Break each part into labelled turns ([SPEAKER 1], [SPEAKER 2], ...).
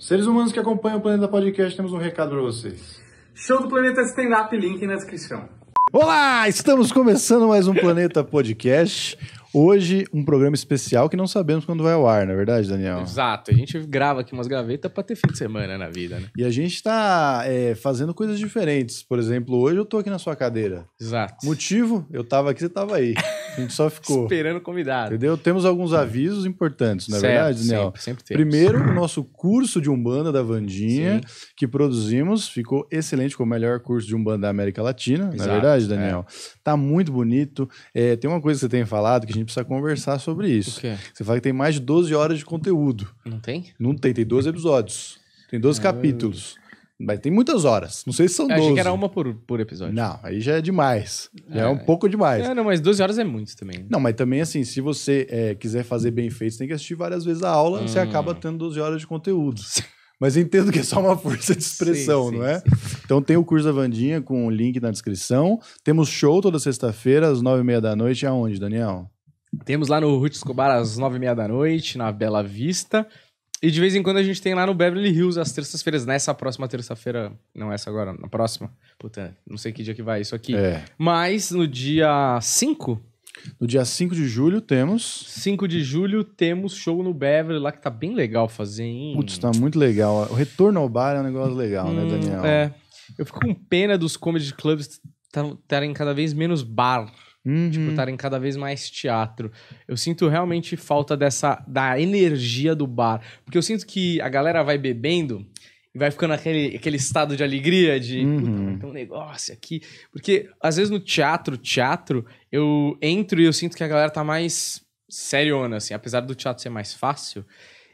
[SPEAKER 1] Seres humanos que acompanham o Planeta Podcast, temos um recado para vocês. Show do Planeta Stand Up, link na descrição. Olá, estamos começando mais um Planeta Podcast. Hoje, um programa especial que não sabemos quando vai ao ar, na é verdade, Daniel?
[SPEAKER 2] Exato. A gente grava aqui umas gavetas para ter fim de semana na vida, né?
[SPEAKER 1] E a gente está é, fazendo coisas diferentes. Por exemplo, hoje eu tô aqui na sua cadeira. Exato. Motivo? Eu tava aqui, você tava aí. A gente só ficou.
[SPEAKER 2] Esperando convidado.
[SPEAKER 1] Entendeu? Temos alguns avisos importantes, na é certo, verdade, Daniel? Sempre, sempre temos. Primeiro, o nosso curso de Umbanda da Vandinha, Sim. que produzimos, ficou excelente, ficou o melhor curso de Umbanda da América Latina, não na é verdade, Daniel? É. Tá muito bonito. É, tem uma coisa que você tem falado que a gente gente precisa conversar sobre isso. Você fala que tem mais de 12 horas de conteúdo. Não tem? Não tem, tem 12 episódios. Tem 12 ah. capítulos. Mas tem muitas horas. Não sei se são 12. É, eu achei que era uma por, por episódio. Não, aí já é demais. Já é, é um pouco demais. É, não, mas 12 horas é muito também. Não, mas também assim, se você é, quiser fazer bem feito, você tem que assistir várias vezes a aula, hum. você acaba tendo 12 horas de conteúdo. mas entendo que é só uma força de expressão, sim, não sim, é? Sim. Então tem o curso da Vandinha com o link na descrição. Temos show toda sexta-feira, às nove e meia da noite. Aonde, Daniel? Temos
[SPEAKER 2] lá no Ruth Escobar às nove e meia da noite, na Bela Vista. E de vez em quando a gente tem lá no Beverly Hills, às terças-feiras, nessa próxima terça-feira. Não essa agora, na próxima. Puta, não sei que dia que vai isso aqui. É. Mas no dia 5. No dia 5 de julho temos. 5 de julho temos show no Beverly lá que tá bem legal fazer, hein? Putz,
[SPEAKER 1] tá muito legal. O retorno ao bar é um negócio legal, né, hum, né, Daniel? É.
[SPEAKER 2] Eu fico com pena dos comedy clubs terem cada vez menos bar. Tipo, uhum. Tipo, estarem cada vez mais teatro. Eu sinto realmente falta dessa. da energia do bar. Porque eu sinto que a galera vai bebendo e vai ficando aquele, aquele estado de alegria, de uhum. tem um negócio aqui. Porque às vezes no teatro, teatro, eu entro e eu sinto que a galera tá mais seriona, assim. Apesar do teatro ser mais fácil,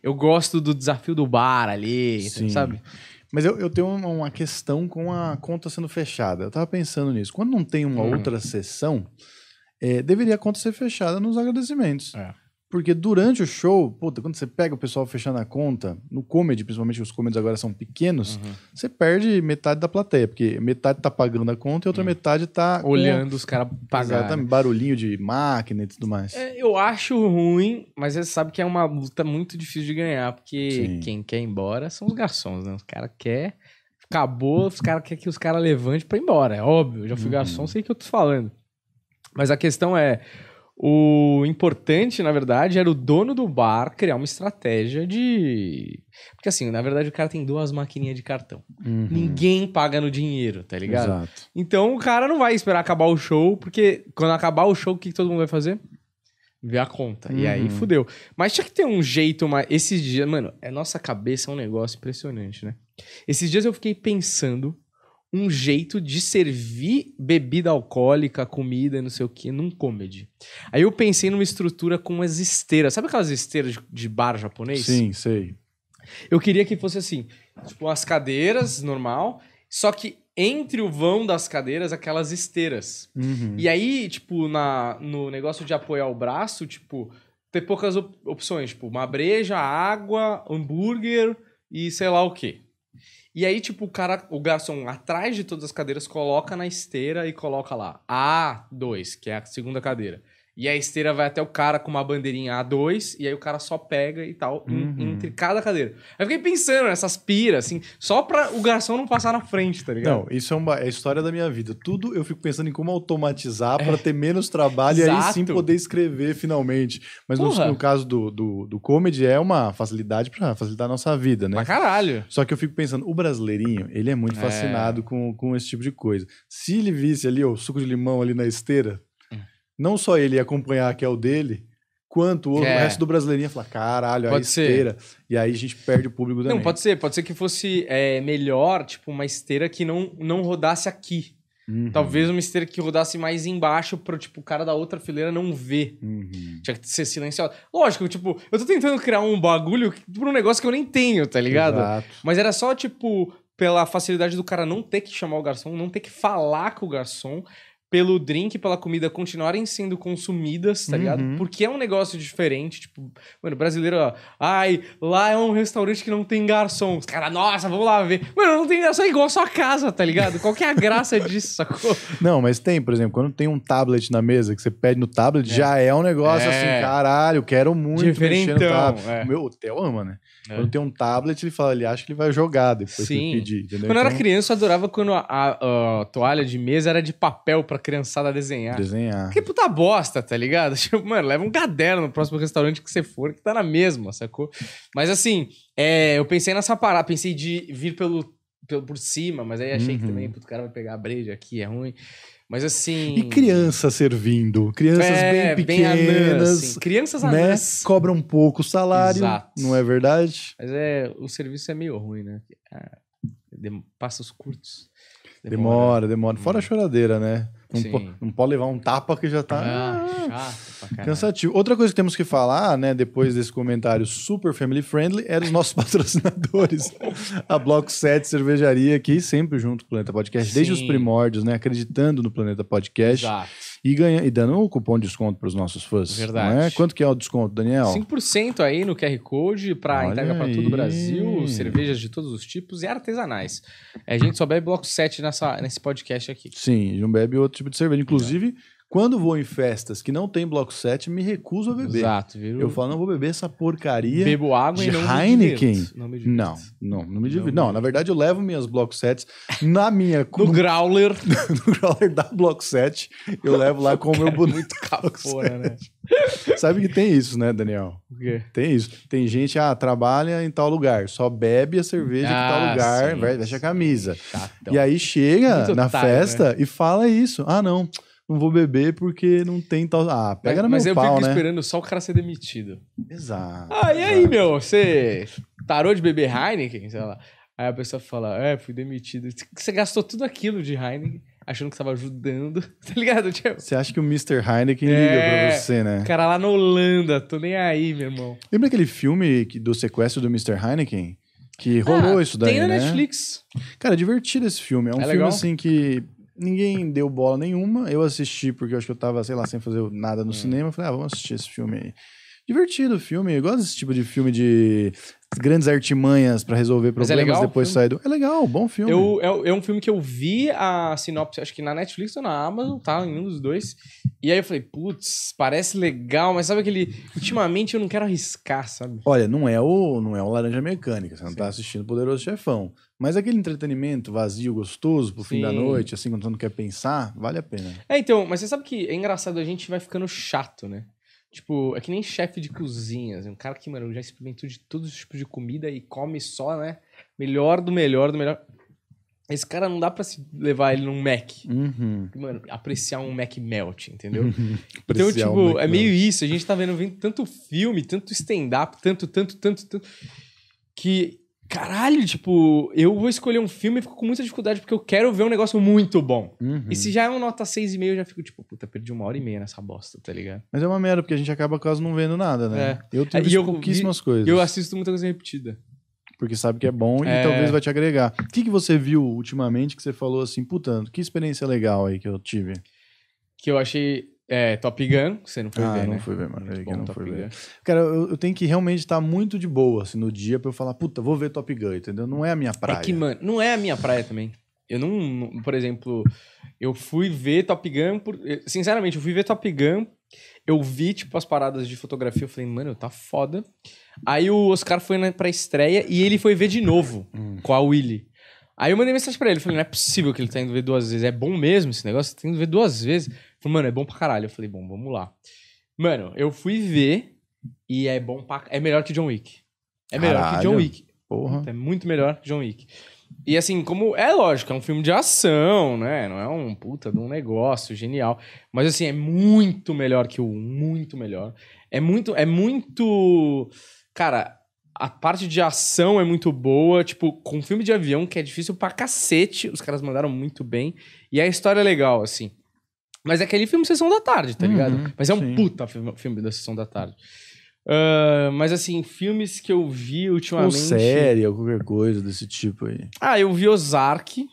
[SPEAKER 2] eu gosto do desafio do bar ali,
[SPEAKER 1] sabe? Mas eu, eu tenho uma, uma questão com a conta sendo fechada. Eu estava pensando nisso. Quando não tem uma hum. outra sessão, é, deveria a conta ser fechada nos agradecimentos. É. Porque durante o show, puta, quando você pega o pessoal fechando a conta, no comedy, principalmente os comedies agora são pequenos, uhum. você perde metade da plateia, porque metade tá pagando a conta e outra uhum. metade tá. Olhando com... os caras pagar. Exatamente, né? barulhinho de máquina e tudo mais. É,
[SPEAKER 2] eu acho ruim, mas você sabe que é uma luta muito difícil de ganhar, porque Sim. quem quer ir embora são os garçons, né? Os caras querem. Acabou, os caras querem que os caras levantem pra ir embora, é óbvio. Eu já fui uhum. garçom, sei o que eu tô falando. Mas a questão é o importante, na verdade, era o dono do bar criar uma estratégia de. Porque, assim, na verdade, o cara tem duas maquininhas de cartão. Uhum. Ninguém paga no dinheiro, tá ligado? Exato. Então o cara não vai esperar acabar o show, porque quando acabar o show, o que, que todo mundo vai fazer? Ver a conta. Uhum. E aí uhum. fudeu. Mas tinha que ter um jeito, mas esses dias. Mano, a é, nossa cabeça é um negócio impressionante, né? Esses dias eu fiquei pensando um jeito de servir bebida alcoólica, comida, não sei o que, num comedy. Aí eu pensei numa estrutura com as esteiras. Sabe aquelas esteiras de, de bar japonês? Sim,
[SPEAKER 1] sei. Eu queria
[SPEAKER 2] que fosse assim, tipo as cadeiras, normal, só que entre o vão das cadeiras, aquelas esteiras. Uhum. E aí, tipo, na, no negócio de apoiar o braço, tipo, ter poucas op opções, tipo, uma breja, água, hambúrguer e sei lá o que e aí, tipo, o cara, o garçom atrás de todas as cadeiras coloca na esteira e coloca lá A2, que é a segunda cadeira. E a esteira vai até o cara com uma bandeirinha A2, e aí o cara só pega e tal, uhum. entre cada cadeira. Aí eu fiquei pensando
[SPEAKER 1] nessas piras, assim, só pra o garçom não passar na frente, tá ligado? Não, isso é, uma, é a história da minha vida. Tudo eu fico pensando em como automatizar para é. ter menos trabalho Exato. e aí sim poder escrever finalmente. Mas no, no, caso do, do, do comedy, é uma facilidade para facilitar a nossa vida, né? Pra caralho. Só que eu fico pensando, o brasileirinho, ele é muito é. fascinado é. com, com esse tipo de coisa. Se ele visse ali, o suco de limão ali na esteira, não só ele ia acompanhar que é o dele, quanto o é. resto do brasileirinho ia falar, caralho, pode a esteira. Ser. E aí a gente perde o público também. Não, pode ser.
[SPEAKER 2] Pode ser que fosse é, melhor, tipo, uma esteira que não, não rodasse aqui. Uhum. Talvez uma esteira que rodasse mais embaixo para tipo, o cara da outra fileira não ver. Uhum. Tinha que ser silencioso. Lógico, tipo, eu tô tentando criar um bagulho por tipo, um negócio que eu nem tenho, tá ligado? Exato. Mas era só, tipo, pela facilidade do cara não ter que chamar o garçom, não ter que falar com o garçom pelo drink, pela comida continuarem sendo consumidas, tá uhum. ligado? Porque é um negócio diferente, tipo, mano, brasileiro, ó, ai, lá é um restaurante que não tem garçom. Os caras, nossa, vamos lá ver. Mano, não tem garçom é igual a sua casa, tá ligado? Qual que é a graça disso, sacou?
[SPEAKER 1] Não, mas tem, por exemplo, quando tem um tablet na mesa, que você pede no tablet, é. já é um negócio é. assim, caralho, quero muito Diferentão, mexer no tablet. É. O meu hotel ama, né? É. Quando tem um tablet, ele fala, ele acha que ele vai jogar depois Sim. que pedir, entendeu? Quando eu então... era
[SPEAKER 2] criança, eu adorava quando a, a, a, toalha de mesa era de papel pra pra criançada desenhar.
[SPEAKER 1] Desenhar. Que
[SPEAKER 2] puta bosta, tá ligado? Tipo, mano, leva um caderno no próximo restaurante que você for, que tá na mesma, sacou? Mas assim, é, eu pensei nessa parada, pensei de vir pelo, pelo por cima, mas aí achei uhum. que também, puto, o cara vai pegar a breja aqui, é ruim. Mas assim. E criança
[SPEAKER 1] servindo. Crianças é, bem pequenas. Bem assim. Crianças né? anãs. Né? Cobram pouco salário. Exato. Não é verdade?
[SPEAKER 2] Mas é, o serviço é meio
[SPEAKER 1] ruim, né? Ah, Passa os curtos. Demora, demora. demora. Fora a uhum. choradeira, né? Não, não pode levar um tapa que já tá. Ah, chato cansativo. Outra coisa que temos que falar, né, depois desse comentário super family friendly, eram é os nossos patrocinadores. a Bloco 7 Cervejaria, aqui sempre junto com o Planeta Podcast, Sim. desde os primórdios, né? Acreditando no Planeta Podcast. Exato e, ganha, e dando um cupom de desconto para os nossos fãs. É? Verdade. É? Quanto que é o desconto, Daniel?
[SPEAKER 2] 5% aí no QR Code para entrega para todo o Brasil, cervejas de todos os tipos e artesanais. É, a gente só bebe bloco 7 nessa, nesse podcast aqui.
[SPEAKER 1] Sim, não bebe outro tipo de cerveja. Inclusive. Quando vou em festas que não tem bloco 7, me recuso a beber. Exato, viu? Eu falo, não vou beber essa porcaria. Bebo água de e não Heineken. Me não, me não, não, não me divido. Não, não, na verdade eu levo minhas bloco 7 na minha. no, no growler. no growler da bloco 7, eu levo lá com o meu é bonito capora, né? Sabe que tem isso, né, Daniel? O quê? Tem isso. Tem gente, ah, trabalha em tal lugar, só bebe a cerveja ah, em tal lugar, veste a camisa. Chatão. E aí chega Muito na otário, né? festa né? e fala isso. Ah, não não vou beber porque não tem tal. Ah, pega é, na meu Mas eu fico né? esperando só o cara
[SPEAKER 2] ser demitido.
[SPEAKER 1] Exato.
[SPEAKER 2] Ah, e aí, meu? Você tarou de beber Heineken? Sei lá. Aí a pessoa fala: É, fui demitido. Você gastou tudo aquilo de Heineken achando que estava ajudando. Tá ligado, tio?
[SPEAKER 1] Você acha que o Mr. Heineken é, liga pra você, né? O
[SPEAKER 2] cara lá na Holanda, tô nem aí, meu irmão.
[SPEAKER 1] Lembra aquele filme do sequestro do Mr. Heineken? Que rolou ah, isso daí, tem na né? Netflix. Cara, é divertido esse filme. É um é filme, legal? assim, que ninguém deu bola nenhuma. Eu assisti porque eu acho que eu tava, sei lá, sem fazer nada no é. cinema. Falei, ah, vamos assistir esse filme aí. Divertido o filme. Eu gosto desse tipo de filme de grandes artimanhas para resolver é problemas é legal, depois saído do. É legal, bom filme. Eu,
[SPEAKER 2] é, é, um filme que eu vi a sinopse, acho que na Netflix ou na Amazon, tá? Em um dos dois. E aí eu falei, putz, parece legal, mas sabe aquele. Ultimamente eu não quero arriscar, sabe?
[SPEAKER 1] Olha, não é o, não é o Laranja Mecânica, você não tá Sim. tá assistindo Poderoso Chefão. Mas aquele entretenimento vazio, gostoso, pro Sim. fim da noite, assim, quando você não quer pensar, vale a pena.
[SPEAKER 2] É, então, mas você sabe que é engraçado, a gente vai ficando chato, né? Tipo, é que nem chefe de cozinha, assim, um cara que, mano, já experimentou de todos os tipos de comida e come só, né? Melhor do melhor do melhor. Esse cara não dá pra se levar ele num Mac. Uhum. Mano, apreciar um Mac Melt, entendeu? Então, tipo, um é meio isso. A gente tá vendo, vendo tanto filme, tanto stand-up, tanto, tanto, tanto, tanto. Que caralho, tipo, eu vou escolher um filme e fico com muita dificuldade porque eu quero ver um negócio muito bom. Uhum. E se já é uma nota 6,5, eu já fico tipo, puta, perdi uma hora e meia nessa bosta, tá ligado?
[SPEAKER 1] Mas é uma merda, porque a gente acaba quase não vendo nada, né? É. Eu tenho é, pouquíssimas coisas. Eu assisto muita coisa repetida. Porque sabe que é bom e é... talvez vai te agregar. O que, que você viu ultimamente que você falou assim, puta, que experiência legal aí que eu tive?
[SPEAKER 2] Que eu achei é, Top Gun, você não foi ah, ver, não né? fui ver, mano. Bom, não
[SPEAKER 1] fui ver. Cara, eu, eu, tenho que realmente estar tá muito de boa, assim, no dia pra eu falar, puta, vou ver Top Gun, entendeu? Não é a minha praia. É que,
[SPEAKER 2] mano, não é a minha praia também. Eu não, não por exemplo, eu fui ver Top Gun, por, eh, sinceramente, eu fui ver Top Gun, eu vi, tipo, as paradas de fotografia, eu falei, mano, tá foda. Aí o Oscar foi na, pra estreia e ele foi ver de novo hum. com a Willy. Aí eu mandei mensagem pra ele, falei, não é possível que ele tá indo ver duas vezes, é bom mesmo esse negócio, tá indo ver duas vezes mano, é bom pra caralho. Eu falei, bom, vamos lá. Mano, eu fui ver e é bom pra... É melhor que John Wick. É melhor caralho. que John Wick. Porra. É muito melhor que John Wick. E assim, como é lógico, é um filme de ação, né? Não é um puta de um negócio genial, mas assim, é muito melhor que o muito melhor. É muito é muito cara, a parte de ação é muito boa, tipo, com filme de avião que é difícil pra cacete, os caras mandaram muito bem. E a história é legal assim. Mas é aquele filme Sessão da Tarde, tá ligado? Uhum, mas é um sim. puta filme, da Sessão da Tarde. Uh, mas assim, filmes que eu vi ultimamente. Ou série,
[SPEAKER 1] ou qualquer coisa desse tipo aí.
[SPEAKER 2] Ah, eu vi Ozark.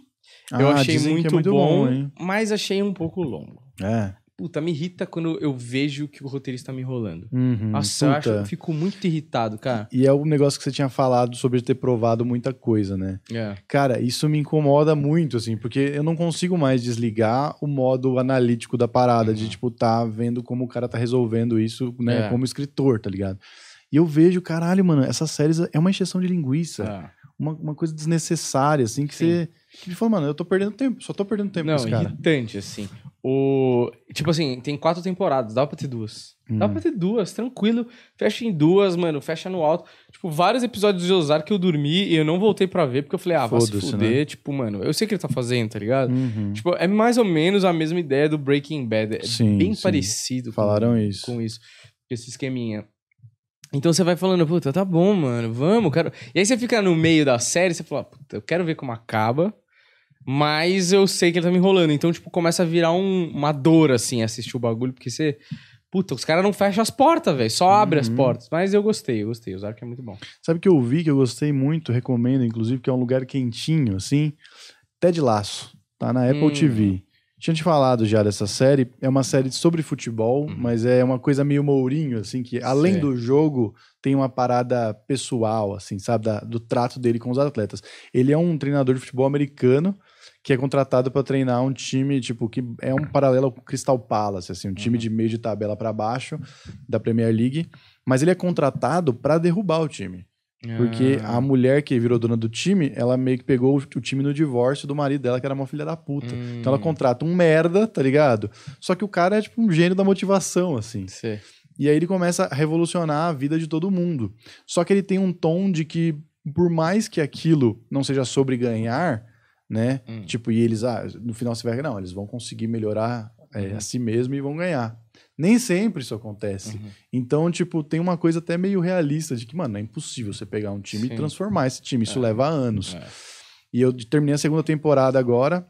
[SPEAKER 2] Ah, eu achei é muito, é muito, bom, bom mas achei um pouco longo. É. Puta, me irrita quando eu vejo que o roteirista tá me enrolando. Uhum, Nossa, puta. eu acho que fico muito irritado, cara.
[SPEAKER 1] E é o negócio que você tinha falado sobre ter provado muita coisa, né? É. Cara, isso me incomoda muito, assim, porque eu não consigo mais desligar o modo analítico da parada, uhum. de, tipo, tá vendo como o cara tá resolvendo isso, né, é. como escritor, tá ligado? E eu vejo, caralho, mano, essas séries é uma exceção de linguiça. É uma, uma coisa desnecessária, assim, que Sim. você. Que me mano, eu tô perdendo tempo, só tô perdendo tempo Não, com esse cara. irritante,
[SPEAKER 2] assim. O... Tipo assim, tem quatro temporadas, dá pra ter duas. Hum. Dá pra hum. ter duas, tranquilo. Fecha em duas, mano, fecha no alto. Tipo, vários episódios de Ozark que eu dormi e eu não voltei pra ver, porque eu falei, ah, vai se fuder. Né? Tipo, mano, eu sei o que ele tá fazendo, tá ligado? Uhum. Tipo, é mais ou menos a mesma ideia do Breaking Bad. É sim, bem sim. parecido. Falaram com, isso. Com isso, esse esqueminha. Então você vai falando, puta, tá bom, mano, vamos, quero. E aí você fica no meio da série, você fala, puta, eu quero ver como acaba, mas eu sei que ele tá me enrolando. Então, tipo, começa a virar um, uma dor, assim, assistir o bagulho, porque você. Puta, os caras não fecham as portas, velho. Só abre uhum. as portas. Mas eu gostei, eu gostei. o que é muito bom.
[SPEAKER 1] Sabe que eu vi que eu gostei muito, recomendo, inclusive, que é um lugar quentinho, assim. Ted Laço. Tá na Apple hum. TV. Tinha te falado já dessa série. É uma série sobre futebol, uhum. mas é uma coisa meio Mourinho, assim, que além do jogo tem uma parada pessoal, assim, sabe? Da, do trato dele com os atletas. Ele é um treinador de futebol americano que é contratado para treinar um time, tipo, que é um paralelo com o Crystal Palace, assim, um time uhum. de meio de tabela para baixo da Premier League. Mas ele é contratado para derrubar o time. Porque ah. a mulher que virou dona do time, ela meio que pegou o time no divórcio do marido dela, que era uma filha da puta. Hum. Então ela hum. contrata um merda, tá ligado? Só que o cara é tipo um gênio da motivação, assim. Sim. E aí ele começa a revolucionar a vida de todo mundo. Só que ele tem um tom de que, por mais que aquilo não seja sobre ganhar, né? Hum. Tipo, e eles, ah, no final você vai. Não, eles vão conseguir melhorar é, hum. a si mesmo e vão ganhar. Nem sempre isso acontece. Uhum. Então, tipo, tem uma coisa até meio realista de que, mano, é impossível você pegar um time Sim. e transformar esse time. Isso é. leva anos. É. E eu terminei a segunda temporada agora.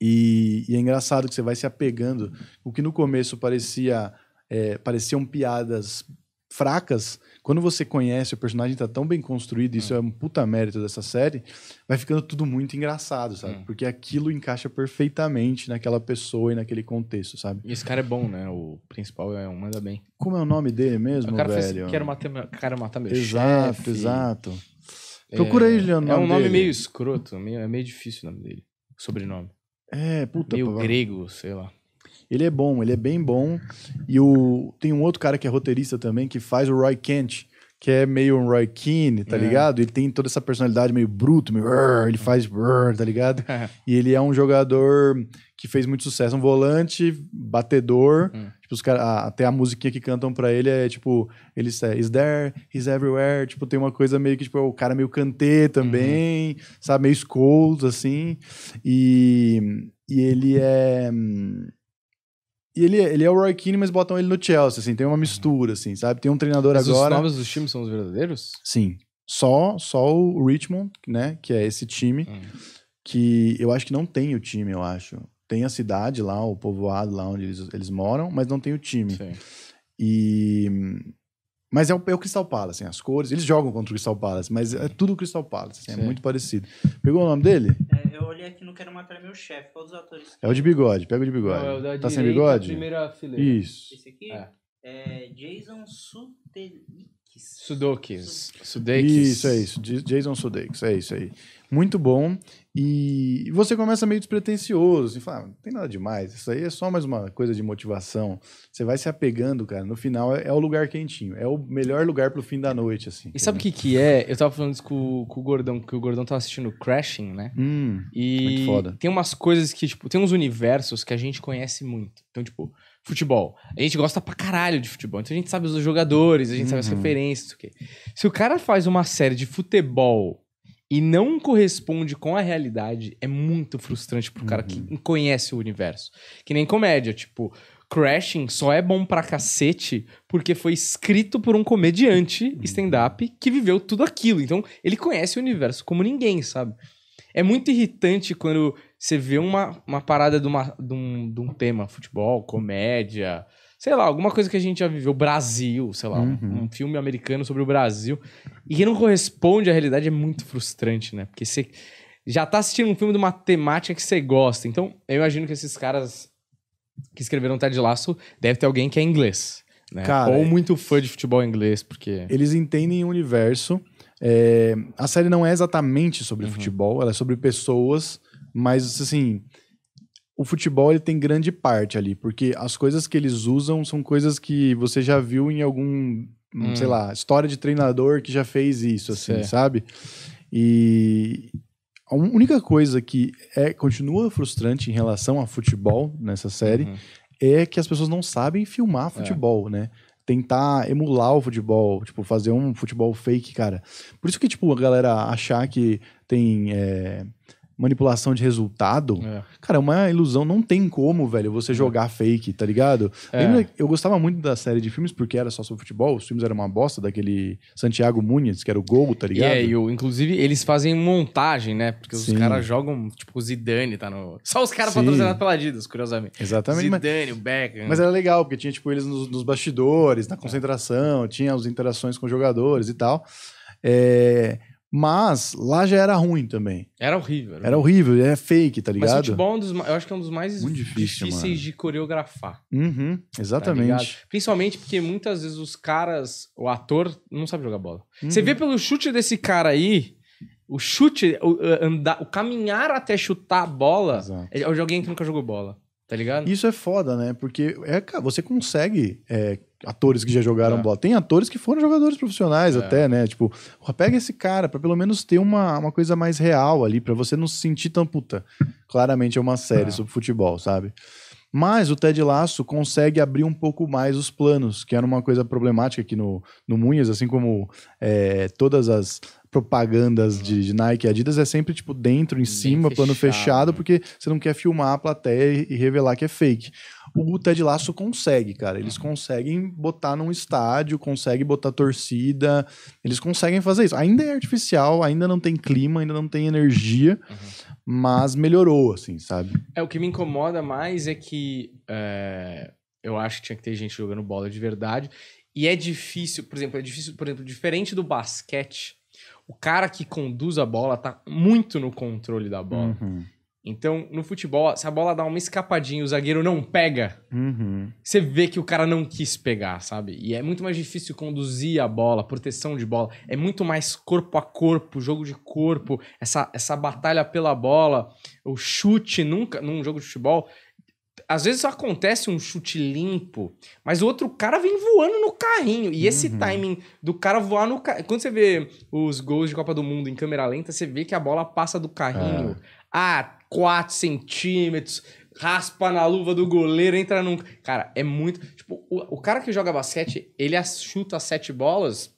[SPEAKER 1] E, e, é engraçado que você vai se apegando. O que no começo parecia é, pareciam piadas fracas, quando você conhece o personagem está tão bem construído, isso hum. é um puta mérito dessa série, vai ficando tudo muito engraçado, sabe? Hum. Porque aquilo encaixa perfeitamente naquela pessoa e naquele contexto, sabe? E esse cara é bom, né? O principal é um manda bem. Como é o nome dele mesmo, o cara velho? Fez, quero matar meu, quero matar meu exato, chefe. Exato, exato. É, Procura aí,
[SPEAKER 2] Leonardo. É um nome dele. meio escroto, meio, é meio difícil o nome dele. sobrenome.
[SPEAKER 1] É, puta.
[SPEAKER 2] Meio grego,
[SPEAKER 1] sei lá. Ele é bom, ele é bem bom. E o, tem um outro cara que é roteirista também, que faz o Roy Kent, que é meio um Roy Keane, tá é. ligado? Ele tem toda essa personalidade meio bruto, meio... Ele faz... Tá ligado? É. e ele é um jogador que fez muito sucesso. Um volante, batedor. Hum. Tipo, os cara, a, até a musiquinha que cantam pra ele é tipo... Ele é, is there, he's everywhere. Tipo, tem uma coisa meio que tipo, o cara meio cantê também, uhum. sabe? Meio scold, assim. E, e ele é... Hum, e ele, ele é o Roy Keane, mas botam ele no Chelsea, assim, tem uma mistura, assim, sabe? Tem um treinador mas agora... os novos
[SPEAKER 2] dos times são os verdadeiros?
[SPEAKER 1] Sim. Só, só o Richmond, né, que é esse time, uhum. que eu acho que não tem o time, eu acho. Tem a cidade lá, o povoado lá onde eles, eles moram, mas não tem o time. Sim. E... Mas é o, é o Crystal Palace, assim, as cores. Eles jogam contra o Crystal Palace, mas é tudo o Crystal Palace, assim, é muito parecido. Pegou o nome dele?
[SPEAKER 3] e aqui não Quero Matar Meu Chefe. Qual dos atores? É o
[SPEAKER 1] de bigode, pega o de bigode. Não, é o da tá sem bigode? primeira fileira. Isso.
[SPEAKER 3] Esse aqui é, é Jason Sudeikis.
[SPEAKER 1] Sudokis. Sudeikis. Isso, é isso. Jason Sudeikis, é isso aí. Muito bom. E você começa meio despretensioso, e assim, fala, ah, não tem nada demais, isso aí é só mais uma coisa de motivação. Você vai se apegando, cara. No final é, é o lugar quentinho, é o melhor lugar pro fim da noite, assim. E
[SPEAKER 2] sabe o que que é? Eu tava falando isso com, com, o Gordão, que o Gordão tava assistindo Crashing, né? Hum, e muito foda. tem umas coisas que, tipo, tem uns universos que a gente conhece muito. Então, tipo, futebol. A gente gosta pra caralho de futebol. Então a gente sabe os jogadores, a gente uhum. sabe as uhum. referências. Okay. Se o cara faz uma série de futebol e não corresponde com a realidade, é muito frustrante pro uhum. cara que uhum. conhece o universo. Que nem comédia, tipo, Crashing só é bom pra cacete porque foi escrito por um comediante uhum. stand-up que viveu tudo aquilo. Então, ele conhece o universo como ninguém, sabe? É muito irritante quando você vê uma, uma parada de, uma, de, um, de um tema, futebol, comédia, sei lá, alguma coisa que a gente já viveu, Brasil, sei lá, uhum. um, filme americano sobre o Brasil, e que não corresponde à realidade é muito frustrante, né? Porque você já tá assistindo um filme de uma temática que você gosta. Então, eu imagino que esses caras que escreveram Ted Laço deve ter alguém que é inglês. Né? Cara, Ou é muito fã
[SPEAKER 1] de futebol inglês, porque. Eles entendem o universo. É... a série não é exatamente sobre uhum. futebol, ela é sobre pessoas mas, assim, o futebol ele tem grande parte ali, porque as coisas que eles usam são coisas que você já viu em algum, hum. sei hum. lá, história de treinador que já fez isso, assim, certo. sabe? E a única coisa que é continua frustrante em relação a futebol nessa série uhum. é que as pessoas não sabem filmar é. futebol, é. né? Tentar emular o futebol, tipo, fazer um futebol fake, cara. Por isso que, tipo, a galera achar que tem. É manipulação de resultado, é. cara, é uma ilusão. Não tem como, velho, você é. jogar é. fake, tá ligado? É. Lembra, eu gostava muito da série de filmes porque era só sobre futebol. Os filmes eram uma bosta daquele Santiago Muniz, que era o gol, tá ligado? É, e
[SPEAKER 2] o, inclusive eles fazem montagem, né? Porque os caras jogam, tipo, o Zidane tá no... Só os caras patrocinados pela Adidas, curiosamente. Exatamente. Zidane, mas... o Beckham. Mas era
[SPEAKER 1] legal, porque tinha, tipo, eles nos, nos bastidores, na é. concentração, tinha as interações com os jogadores e tal. É... Mas lá já era ruim também. Era
[SPEAKER 2] horrível. Era, era
[SPEAKER 1] horrível, é fake, tá ligado? Mas futebol
[SPEAKER 2] é um dos, eu acho que é um dos mais difícil, difíceis mano. de coreografar.
[SPEAKER 1] Uhum, tá exatamente.
[SPEAKER 2] Tá Principalmente porque muitas vezes os caras, o ator, não sabe jogar bola. Uhum. Você vê pelo chute desse cara aí, o chute, o, eh, andar, o caminhar até chutar a bola Exato. é de alguém que nunca jogou bola.
[SPEAKER 1] Tá ligado? Isso é foda, né? Porque é, você consegue é, atores que já jogaram é. bola. Tem atores que foram jogadores profissionais é. até, né? Tipo, pega esse cara para pelo menos ter uma, uma coisa mais real ali, para você não se sentir tão puta. Claramente é uma série é. sobre futebol, sabe? Mas o Ted Lasso consegue abrir um pouco mais os planos, que era uma coisa problemática aqui no, no Munhas, assim como é, todas as propagandas uhum. de, de, Nike e Adidas é sempre tipo dentro, em Bem cima, fechado. plano fechado, né? porque você não quer filmar a plateia e, e revelar que é fake. O Ted Lasso consegue, cara. Eles conseguem botar num estádio, conseguem botar torcida, eles conseguem fazer isso. Ainda é artificial, ainda não tem clima, ainda não tem energia. Uhum mas melhorou, assim, sabe?
[SPEAKER 2] É, o que me incomoda mais é que é, eu acho que tinha que ter gente jogando bola de verdade. E é difícil, por exemplo, é difícil, por exemplo, diferente do basquete, o cara que conduz a bola tá muito no controle da bola. Uhum. Então, no futebol, se a bola dá uma escapadinha o zagueiro não pega, uhum. você vê que o cara não quis pegar, sabe? E é muito mais difícil conduzir a bola, proteção de bola. É muito mais corpo a corpo, jogo de corpo, essa, essa batalha pela bola, o chute nunca, num jogo de futebol. Às vezes acontece um chute limpo, mas o outro cara vem voando no carrinho. E esse uhum. timing do cara voar no carrinho. Quando você vê os gols de Copa do Mundo em câmera lenta, você vê que a bola passa do carrinho. Ah, 4 centímetros, raspa na luva do goleiro, entra num. Cara, é muito. Tipo, o, o cara que joga basquete, ele chuta sete bolas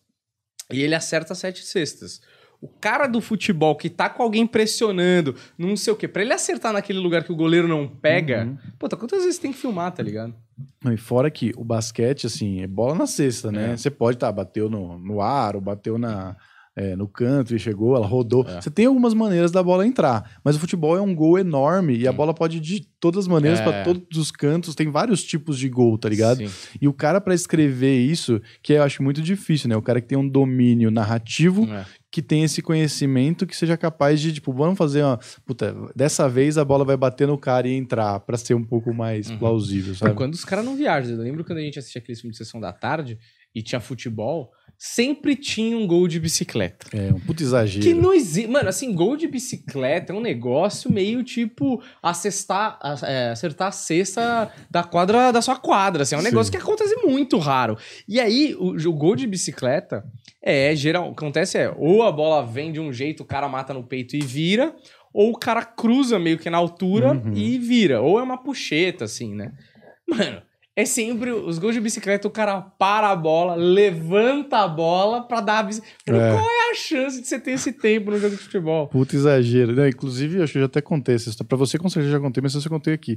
[SPEAKER 2] e ele acerta sete cestas. O cara do futebol que tá com alguém pressionando, não sei o quê, pra ele acertar naquele lugar que o goleiro não pega, uhum.
[SPEAKER 1] puta, então quantas vezes tem que filmar, tá ligado? Não, e fora que o basquete, assim, é bola na cesta, né? É. Você pode, tá, bateu no, no ar ou bateu na é, no canto e chegou, ela rodou. É. Você tem algumas maneiras da bola entrar, mas o futebol é um gol enorme e a bola pode ir de todas as maneiras, é. para todos os cantos, tem vários tipos de gol, tá ligado? Sim. E o cara para escrever isso, que eu acho muito difícil, né? O cara que tem um domínio narrativo, é. que tem esse conhecimento, que seja capaz de, tipo, vamos fazer uma. Puta, dessa vez a bola vai bater no cara e entrar, para ser um pouco mais uhum. plausível, sabe? Quando
[SPEAKER 2] os caras não viajam, eu lembro quando a gente assistia aquele filme de sessão da tarde e tinha futebol sempre tinha um gol de bicicleta. É, um puto exagero. Que não existe. Mano, assim, gol de bicicleta é um negócio meio tipo acertar é, acertar a cesta da quadra da sua quadra. Assim, é um Sim. negócio que acontece muito raro. E aí, o, o gol de bicicleta é geral. acontece é, ou a bola vem de um jeito, o cara mata no peito e vira, ou o cara cruza meio que na altura uhum. e vira. Ou é uma puxeta, assim, né? Mano é sempre os gols de bicicleta, o cara para a bola, levanta a bola para dar a bicicleta. É. Qual é a chance de você ter esse tempo no jogo de futebol?
[SPEAKER 1] Puta exagero. Não, inclusive, acho que eu já até contei essa você, com certeza, já contei, mas eu contei aqui.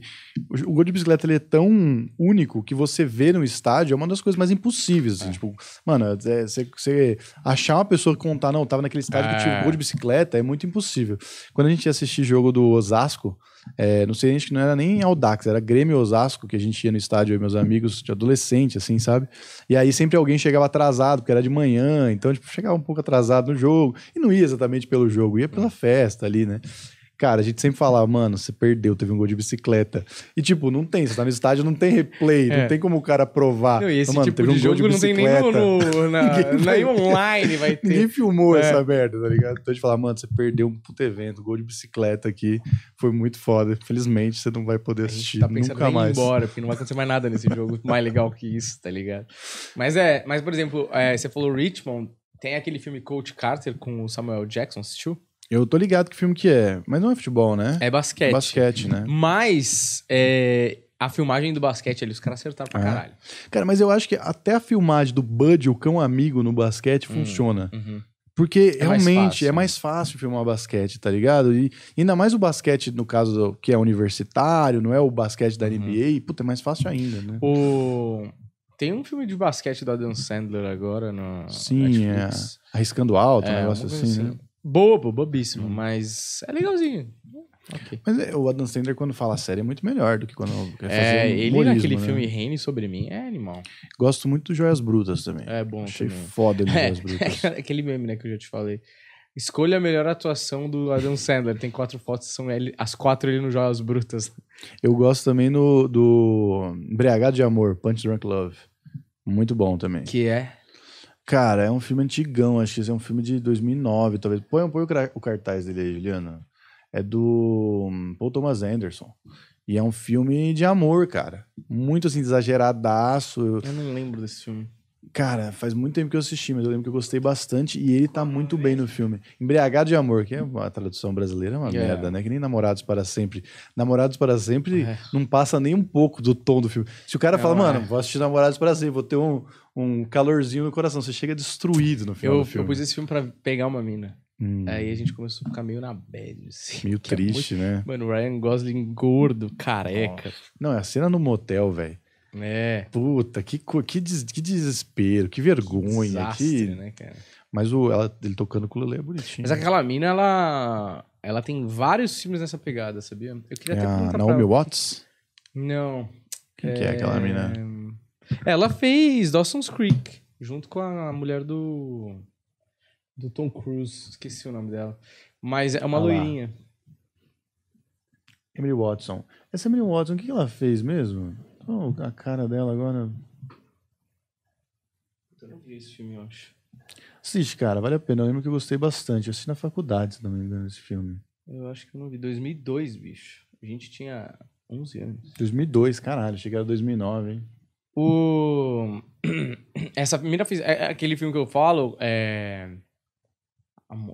[SPEAKER 1] O, gol de bicicleta, ele é tão único que você vê no estádio, é uma das coisas mais impossíveis. Assim, é. Tipo, mano, é, é, você achar uma pessoa que contar, não, tava naquele estádio que tinha um é. gol de bicicleta, é muito impossível. Quando a gente ia assistir jogo do Osasco, é, não sei, a que não era nem Audax, era Grêmio Osasco que a gente ia no estádio, eu meus amigos de adolescente, assim, sabe? E aí sempre alguém chegava atrasado, porque era de manhã, então, tipo, chegava um pouco atrasado no jogo. E não ia exatamente pelo jogo, ia pela festa ali, né? Cara, a gente sempre fala, mano, você perdeu, teve um gol de bicicleta. E, tipo, não tem. Você tá no estádio, não tem replay, é. não tem como o cara provar. Não, e esse mano, tipo teve de um jogo gol de bicicleta. não tem nem no, na, vai online vai ter. Ninguém filmou é. essa merda, tá ligado? Então, a gente fala, mano, você perdeu um puto evento, gol de bicicleta aqui. Foi muito foda. Felizmente, você não vai poder assistir tá nunca mais. embora, porque não vai
[SPEAKER 2] acontecer mais nada nesse jogo mais legal que isso, tá ligado? Mas é, mas, por exemplo, é, você falou Richmond, tem aquele filme Coach Carter com o Samuel Jackson, assistiu?
[SPEAKER 1] Eu tô ligado que filme que é, mas não é futebol, né?
[SPEAKER 2] É basquete. Basquete, né?
[SPEAKER 1] Mas é,
[SPEAKER 2] a filmagem do basquete ali, os caras acertaram pra é. caralho.
[SPEAKER 1] Cara, mas eu acho que até a filmagem do Bud, o cão amigo no basquete, hum, funciona. Uhum. Porque é realmente mais é mais fácil filmar basquete, tá ligado? E ainda mais o basquete, no caso, que é universitário, não é o basquete da uhum. NBA, puta, é mais fácil ainda, né? O...
[SPEAKER 2] Tem um filme de basquete do Adam Sandler
[SPEAKER 1] agora no Sim, é. Netflix. É... Arriscando Alto, é, um negócio assim, assim. Né? Assim bobo, bobíssimo, hum. mas é legalzinho. Okay. Mas é, o Adam Sandler, quando fala sério, é muito melhor do que quando quer é, fazer É, ele naquele né? filme
[SPEAKER 2] Reine Sobre Mim
[SPEAKER 1] é animal. Gosto muito de Joias Brutas também. É bom Achei também. foda no é, Joias Brutas.
[SPEAKER 2] É aquele meme, né, que eu já te falei. Escolha a melhor atuação do Adam Sandler. Tem quatro fotos, são ele, as quatro ele no Joias Brutas.
[SPEAKER 1] Eu gosto também no, do Embriagado de Amor, Punch Drunk Love. Muito bom também. Que é? Cara, é um filme antigão, acho que esse é um filme de 2009, talvez. Põe, põe o, o cartaz dele aí, Juliana. É do hum, Paul Thomas Anderson. E é um filme de amor, cara. Muito assim, exageradaço. Eu não lembro desse filme. Cara, faz muito tempo que eu assisti, mas eu lembro que eu gostei bastante e ele tá muito bem no filme. Embriagado de Amor, que é uma tradução brasileira, é uma yeah. É. merda, né? Que nem Namorados para Sempre. Namorados para Sempre é. não passa nem um pouco do tom do filme. Se o cara é, fala, mano, é. vou assistir Namorados para Sempre, vou ter um, um calorzinho no coração, você chega destruído no final eu, do filme. Eu pus esse filme pra pegar uma mina. Hum. Aí a gente começou a ficar
[SPEAKER 2] meio na bad, assim, Meio triste, é muito... né? Mano, o Ryan Gosling gordo,
[SPEAKER 1] careca. Nossa. Não, é a cena no motel, velho é. Puta, que, que, des, que desespero, que vergonha. Que desastre, que... né, cara? Mas o, ela, ele tocando com o Lelê é bonitinho. Mas
[SPEAKER 2] aquela mina, ela, ela tem vários filmes nessa pegada, sabia? Eu queria é até ah, perguntar
[SPEAKER 1] Naomi pra... Watts?
[SPEAKER 2] Não. Quem é... que é aquela é, mina? Ela fez Dawson's Creek, junto com a mulher do... Do Tom Cruise, esqueci o nome dela. Mas é uma ah loirinha.
[SPEAKER 1] Emily Watson. Essa Emily Watson, o que ela fez mesmo? Oh, a cara dela agora.
[SPEAKER 2] Eu não vi esse filme, eu acho.
[SPEAKER 1] Assiste, cara, vale a pena. Eu lembro que eu gostei bastante. Eu assisti na faculdade, se não me engano, esse filme.
[SPEAKER 2] Eu acho que eu não vi. 2002, bicho. A gente tinha
[SPEAKER 1] 11 anos. 2002, caralho. Chegaram a 2009, hein? O...
[SPEAKER 2] Essa primeira... É, é aquele filme que eu falo, é...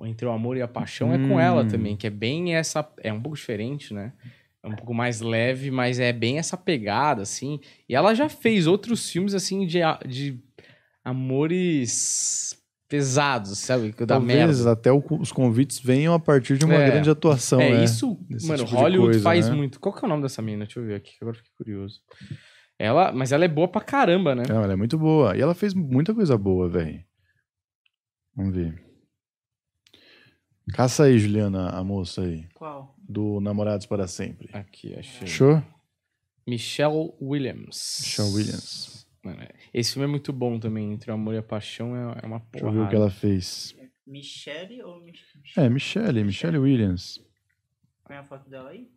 [SPEAKER 2] Entre o Amor e a Paixão hum. é com ela hum. também, que é bem essa... É um pouco diferente, né? É um pouco mais leve, mas é bem essa pegada, assim. E ela já fez outros filmes, assim, de, de amores pesados, sabe? Que dá merda.
[SPEAKER 1] até o, os convites venham a partir de uma é, grande atuação, é, né? isso, tipo mano, tipo Hollywood coisa, faz né?
[SPEAKER 2] muito. Qual que é o nome dessa menina? Deixa eu ver aqui, agora fiquei
[SPEAKER 1] curioso. Ela, mas ela é boa pra caramba, né? ela é muito boa. E ela fez muita coisa boa, velho. Vamos ver. Caça aí, Juliana, a moça aí. Qual? do Namorados para Sempre. Aqui, achei. Show? Michelle Williams. Michelle Williams. esse filme é muito bom também. Entre o Amor e a Paixão é, é uma porra. Deixa eu ver o que ela fez.
[SPEAKER 3] Michelle ou
[SPEAKER 1] Michelle? É, Michelle, Michelle Williams.
[SPEAKER 3] Põe a foto dela aí?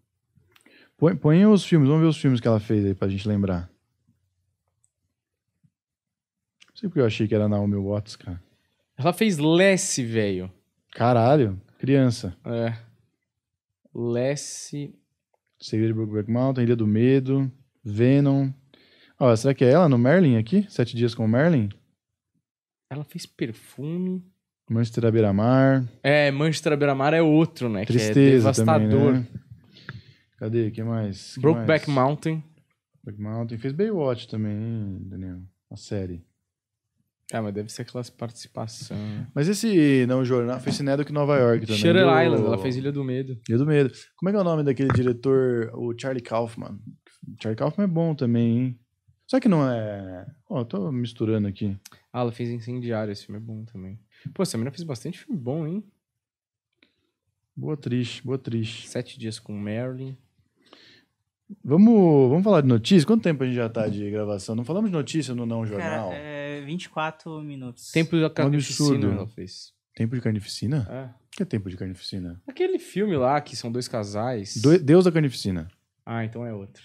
[SPEAKER 1] Põe, põe os filmes, vamos ver os filmes que ela fez aí pra gente lembrar. Não sei porque eu achei que era Naomi Watts, cara.
[SPEAKER 2] Ela fez Less, velho.
[SPEAKER 1] Caralho, criança. É. Lessie. Segredo de Brokeback Mountain, Ilha do Medo, Venom. Ó, será que é ela no Merlin aqui? Sete Dias com o Merlin?
[SPEAKER 2] Ela fez perfume.
[SPEAKER 1] Manchester à beira-mar.
[SPEAKER 2] É, Manchester à beira-mar é outro,
[SPEAKER 1] né? Tristeza que é devastador. Também, né? Cadê? que mais? Que Brokeback Mountain. Brokeback Mountain. Fez Baywatch também, hein, Daniel? A série. Ah, mas deve ser aquelas participações. Mas esse não jornal fez foi que Nova York também. Shutter Island, ela fez Ilha do Medo. Ilha do Medo. Como é que é o nome daquele diretor, o Charlie Kaufman? Charlie Kaufman é bom também, hein? Só que não é. Ó, oh, tô misturando aqui.
[SPEAKER 2] Ah, ela fez Incendiário, esse filme é bom também. Pô, essa menina fez bastante filme bom, hein?
[SPEAKER 1] Boa atriz, boa atriz. Sete dias com Marilyn. Vamos, vamos falar de notícias? Quanto tempo a gente já tá de gravação? Não falamos de notícia no Não Jornal?
[SPEAKER 3] Cara, é... é 24 minutos. Tempo de
[SPEAKER 1] carnificina ela fez. Tempo de carnificina? É. O que é tempo de carnificina?
[SPEAKER 2] Aquele filme lá que são dois casais. Do...
[SPEAKER 1] Deus da carnificina.
[SPEAKER 2] Ah, então é outro.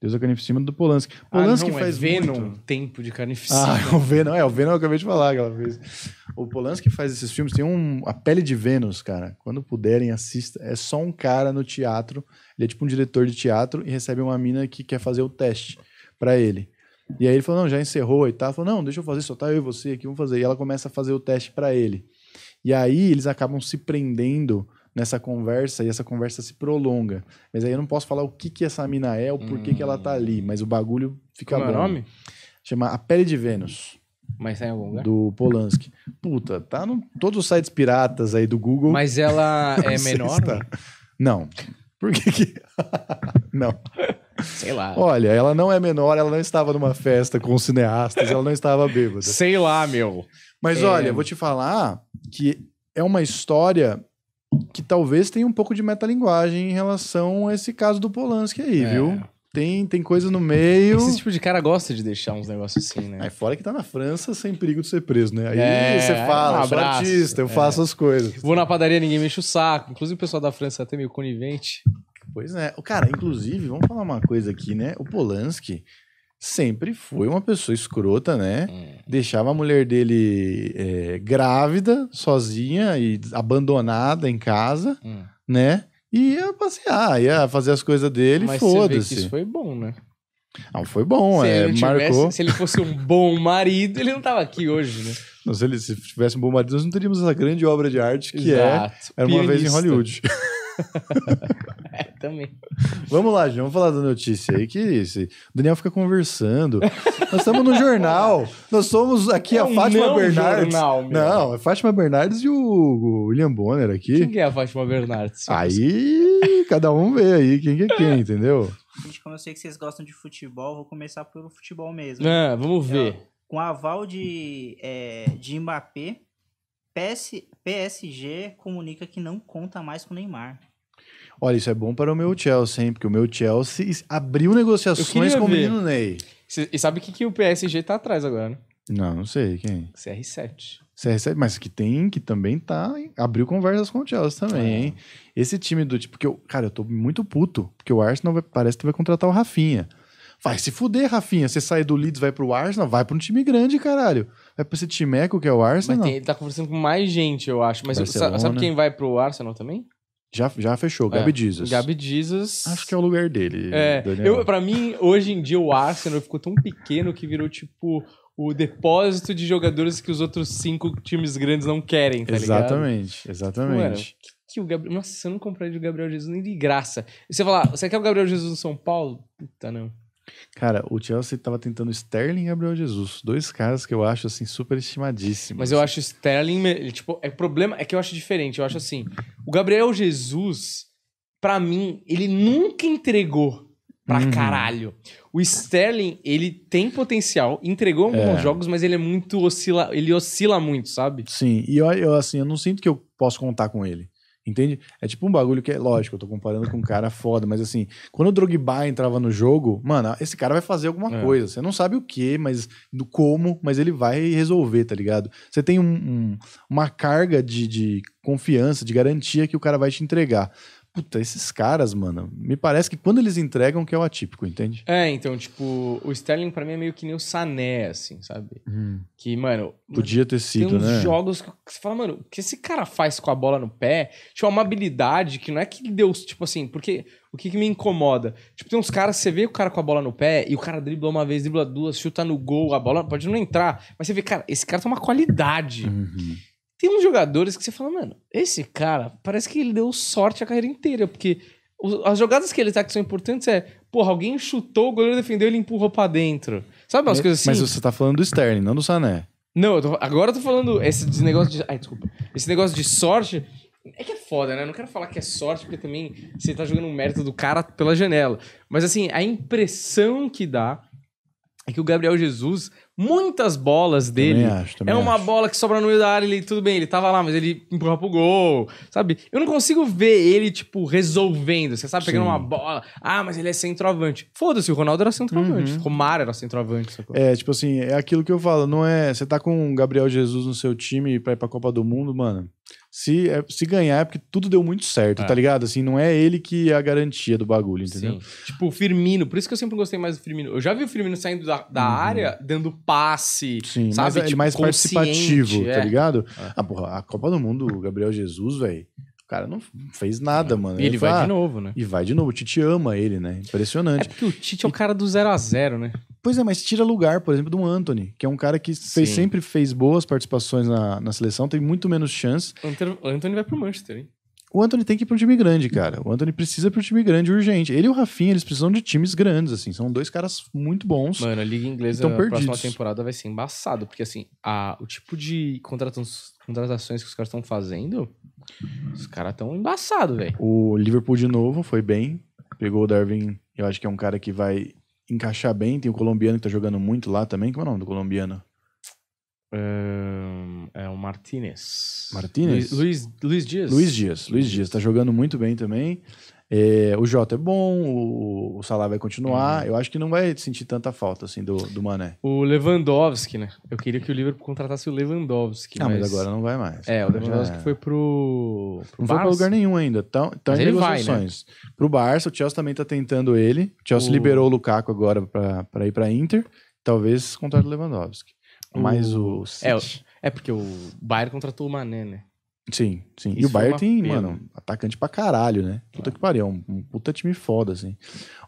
[SPEAKER 1] Deus da Carnificina do Polanski. Polanski ah, não, é faz é Venom,
[SPEAKER 2] muito... tempo de carnificina.
[SPEAKER 1] Ah, o Venom, é, o Venom eu acabei de falar aquela vez. O Polanski faz esses filmes, tem um A Pele de Vênus, cara. Quando puderem, assista. É só um cara no teatro, ele é tipo um diretor de teatro e recebe uma mina que quer fazer o teste para ele. E aí ele falou: não, já encerrou e tal. Tá. Falou: não, deixa eu fazer, só tá eu e você aqui, vamos fazer. E ela começa a fazer o teste para ele. E aí eles acabam se prendendo nessa conversa e essa conversa se prolonga. Mas aí eu não posso falar o que que essa mina é, o porquê hum. que ela tá hum. ali, mas o bagulho fica Como bom. é o nome? Chama A Pele de Vênus. Mas tá em algum lugar? Do Polanski. Puta, tá no todos os sites piratas aí do Google. Mas ela é menor? Não. Por que que... não. Sei lá. Olha, ela não é menor, ela não estava numa festa com cineastas, ela não estava bêbada. Sei lá, meu. Mas é... olha, vou te falar que é uma história que talvez tenha um pouco de metalinguagem em relação a esse caso do Polanski aí, é. viu? Tem, tem coisa no meio. Esse tipo de cara gosta de deixar uns negócios assim, né? Aí é, fora que tá na França sem perigo de ser preso, né? Aí é, você fala, é um eu sou artista, eu é. faço as coisas.
[SPEAKER 2] Vou na padaria, ninguém me enche o saco. Inclusive o pessoal da França é até meio conivente.
[SPEAKER 1] Pois é. Cara, inclusive, vamos falar uma coisa aqui, né? O Polanski sempre foi uma pessoa escrota, né? Hum. Deixava a mulher dele é, grávida, sozinha e abandonada em casa, hum. né? E ia passear, ia fazer as coisas dele, foda-se. Isso
[SPEAKER 2] foi bom, né?
[SPEAKER 1] Não, foi bom, se é, ele tivesse, marcou. Se
[SPEAKER 2] ele fosse um bom marido, ele não tava aqui hoje,
[SPEAKER 1] né? Não, se ele se tivesse um bom marido, nós não teríamos essa grande obra de arte que é Exato. é Era uma vez em Hollywood. é, também. Vamos lá, gente, vamos falar da notícia aí, que o Daniel fica conversando. Nós estamos no jornal. Nós somos aqui é a um Fátima Bernardes. Jornal, não, é Fátima Bernardes e o William Bonner aqui. Quem é a Fátima Bernardes? Aí, cada um vê aí quem é quem, entendeu?
[SPEAKER 3] Gente, como eu sei que vocês gostam de futebol, vou começar pelo futebol mesmo. Ah, vamos ver. com aval de, é, de Mbappé, PS, PSG comunica que não conta mais com o Neymar.
[SPEAKER 1] Olha, isso é bom para o meu Chelsea, hein? Porque o meu Chelsea abriu negociações com o menino
[SPEAKER 2] Ney. E sabe o que, que o PSG tá atrás agora, né?
[SPEAKER 1] Não, não sei quem.
[SPEAKER 2] CR7.
[SPEAKER 1] CR7, mas que tem, que também tá. Abriu conversas com o Chelsea também, é. hein? Esse time do tipo. que eu, Cara, eu tô muito puto, porque o Arsenal vai, parece que vai contratar o Rafinha. Vai se fuder, Rafinha. Você sai do Leeds, vai pro Arsenal, vai pra um time grande, caralho. Vai pra esse timeco que é o Arsenal. Mas tem, ele
[SPEAKER 2] tá conversando com mais gente, eu acho. Mas Barcelona. sabe quem vai pro Arsenal também?
[SPEAKER 1] Já, já fechou, Gabi é, Jesus. Gabi
[SPEAKER 2] Jesus. Acho que é o lugar dele. É, eu, pra mim, hoje em dia, o Arsenal ficou tão pequeno que virou tipo o depósito de jogadores que os outros cinco times grandes não querem, tá exatamente, ligado? Exatamente, exatamente que o Gabriel. Nossa, você não compraria de Gabriel Jesus nem de graça. E você falar, ah, você quer o Gabriel Jesus no São Paulo? Puta, não.
[SPEAKER 1] Cara, o Chelsea tava tentando Sterling e Gabriel Jesus. Dois caras que eu acho, assim, super estimadíssimos. Mas
[SPEAKER 2] eu acho Sterling... ele, Tipo, é problema... É que eu acho diferente. Eu acho assim... O Gabriel Jesus, para mim, ele nunca entregou pra uhum. caralho. O Sterling, ele tem potencial, entregou é. alguns é. jogos, mas ele é muito oscila,
[SPEAKER 1] ele oscila muito, sabe? Sim, e eu, eu, assim, eu não sinto que eu posso contar com ele. Entende? É tipo um bagulho que é lógico, eu tô comparando com um cara foda, mas assim, quando o Drogba entrava no jogo, mano, esse cara vai fazer alguma é. coisa. Você não sabe o que, mas do como, mas ele vai resolver, tá ligado? Você tem um, um, uma carga de, de confiança, de garantia que o cara vai te entregar puta, esses caras, mano, me parece que quando eles entregam que é o atípico, entende?
[SPEAKER 2] É, então, tipo, o Sterling pra mim é meio que nem o Sané, assim, sabe? Hum. Que, mano... Podia ter sido, tem uns né? jogos que você fala, mano, o que esse cara faz com a bola no pé? Tipo, é uma habilidade que não é que deu, tipo assim, porque o que, que me incomoda? Tipo, tem uns caras, você vê o cara com a bola no pé e o cara dribla uma vez, dribla duas, chuta no gol, a bola pode não entrar, mas você vê, cara, esse cara tem uma qualidade... Uhum tem uns jogadores que você fala, mano, esse cara parece que ele deu sorte a carreira inteira, porque as jogadas que ele tá que são importantes é, porra, alguém chutou, o goleiro defendeu, ele empurrou pra dentro. Sabe umas coisas assim? Mas você
[SPEAKER 1] tá falando do Sterling, não do Sané. Não, eu tô,
[SPEAKER 2] agora eu tô falando esse negócio de. Ai, desculpa. Esse negócio de sorte. É que é foda, né? Eu não quero falar que é sorte, porque também você tá jogando um mérito do cara pela janela. Mas assim, a impressão que dá é que o Gabriel Jesus Muitas bolas dele. Também acho, também é uma acho. bola que sobra no meio da área, ele tudo bem, ele tava lá, mas ele empurra pro gol, sabe? Eu não consigo ver ele, tipo, resolvendo. Você sabe, pegando Sim. uma bola. Ah, mas ele é centroavante. Foda-se, o Ronaldo era centroavante. Uhum. Romário era centroavante. Sacou?
[SPEAKER 1] É, tipo assim, é aquilo que eu falo, não é. Você tá com o Gabriel Jesus no seu time pra ir pra Copa do Mundo, mano se, é, se ganhar é porque tudo deu muito certo, é. tá ligado? Assim, não é ele que é a garantia do bagulho, entendeu? Sim.
[SPEAKER 2] Tipo, o Firmino, por isso que eu sempre gostei mais do Firmino. Eu já vi o Firmino saindo da, da uhum. área, dando passe, Sim, sabe? Mas, é tipo, mais participativo, tá é. tá
[SPEAKER 1] ligado? É. Ah, porra, a Copa do Mundo, o Gabriel Jesus, velho, o cara não fez nada, é. mano. E ele, ele vai fala, de novo, né? E vai de novo. O Tite ama ele, né? Impressionante. É porque o Tite e... é o cara do 0 a 0 né? Pois é, mas tira lugar, por exemplo, do Anthony, que é um cara que fez, sempre fez boas participações na, na seleção, tem muito menos chance.
[SPEAKER 2] O Anthony vai pro Manchester, hein?
[SPEAKER 1] O Anthony tem que ir para um time grande, cara. O Anthony precisa para um time grande, urgente. Ele e o Rafinha, eles precisam de times grandes, assim. São dois caras muito bons. Mano, a Liga Inglesa na próxima temporada
[SPEAKER 2] vai ser embaçado, porque, assim, a, o tipo de contratações que os caras estão fazendo, os caras estão embaçados, velho.
[SPEAKER 1] O Liverpool, de novo, foi bem. Pegou o Darwin, eu acho que é um cara que vai encaixar bem. Tem o colombiano que tá jogando muito lá também. Como é o nome do colombiano? É o Martinez. Martinez? Luiz, Luiz Dias. Luiz Dias. Luiz Dias. Tá jogando muito bem também. É, o Jota é bom, o, o Salah vai continuar. Uhum. Eu acho que não vai sentir tanta falta assim do, do Mané.
[SPEAKER 2] O Lewandowski, né? Eu queria que o Liverpool contratasse o
[SPEAKER 1] Lewandowski. não ah, mas, mas agora não vai mais. É, o Lewandowski é.
[SPEAKER 2] foi pro.
[SPEAKER 1] pro não Barça. foi pra lugar nenhum ainda. Então, então negociações. Vai, né? Pro Barça, o Chelsea também tá tentando ele. O Chelsea o... liberou o Lukaku agora pra, pra ir pra Inter. Talvez contrate o Lewandowski. Mas o. o... É,
[SPEAKER 2] é porque o Bayern contratou o Mané, né?
[SPEAKER 1] Sim, sim. Isso e o Bayern tem, pena. mano, atacante pra caralho, né? Puta claro. É. que pariu, é um, um puta time foda, assim.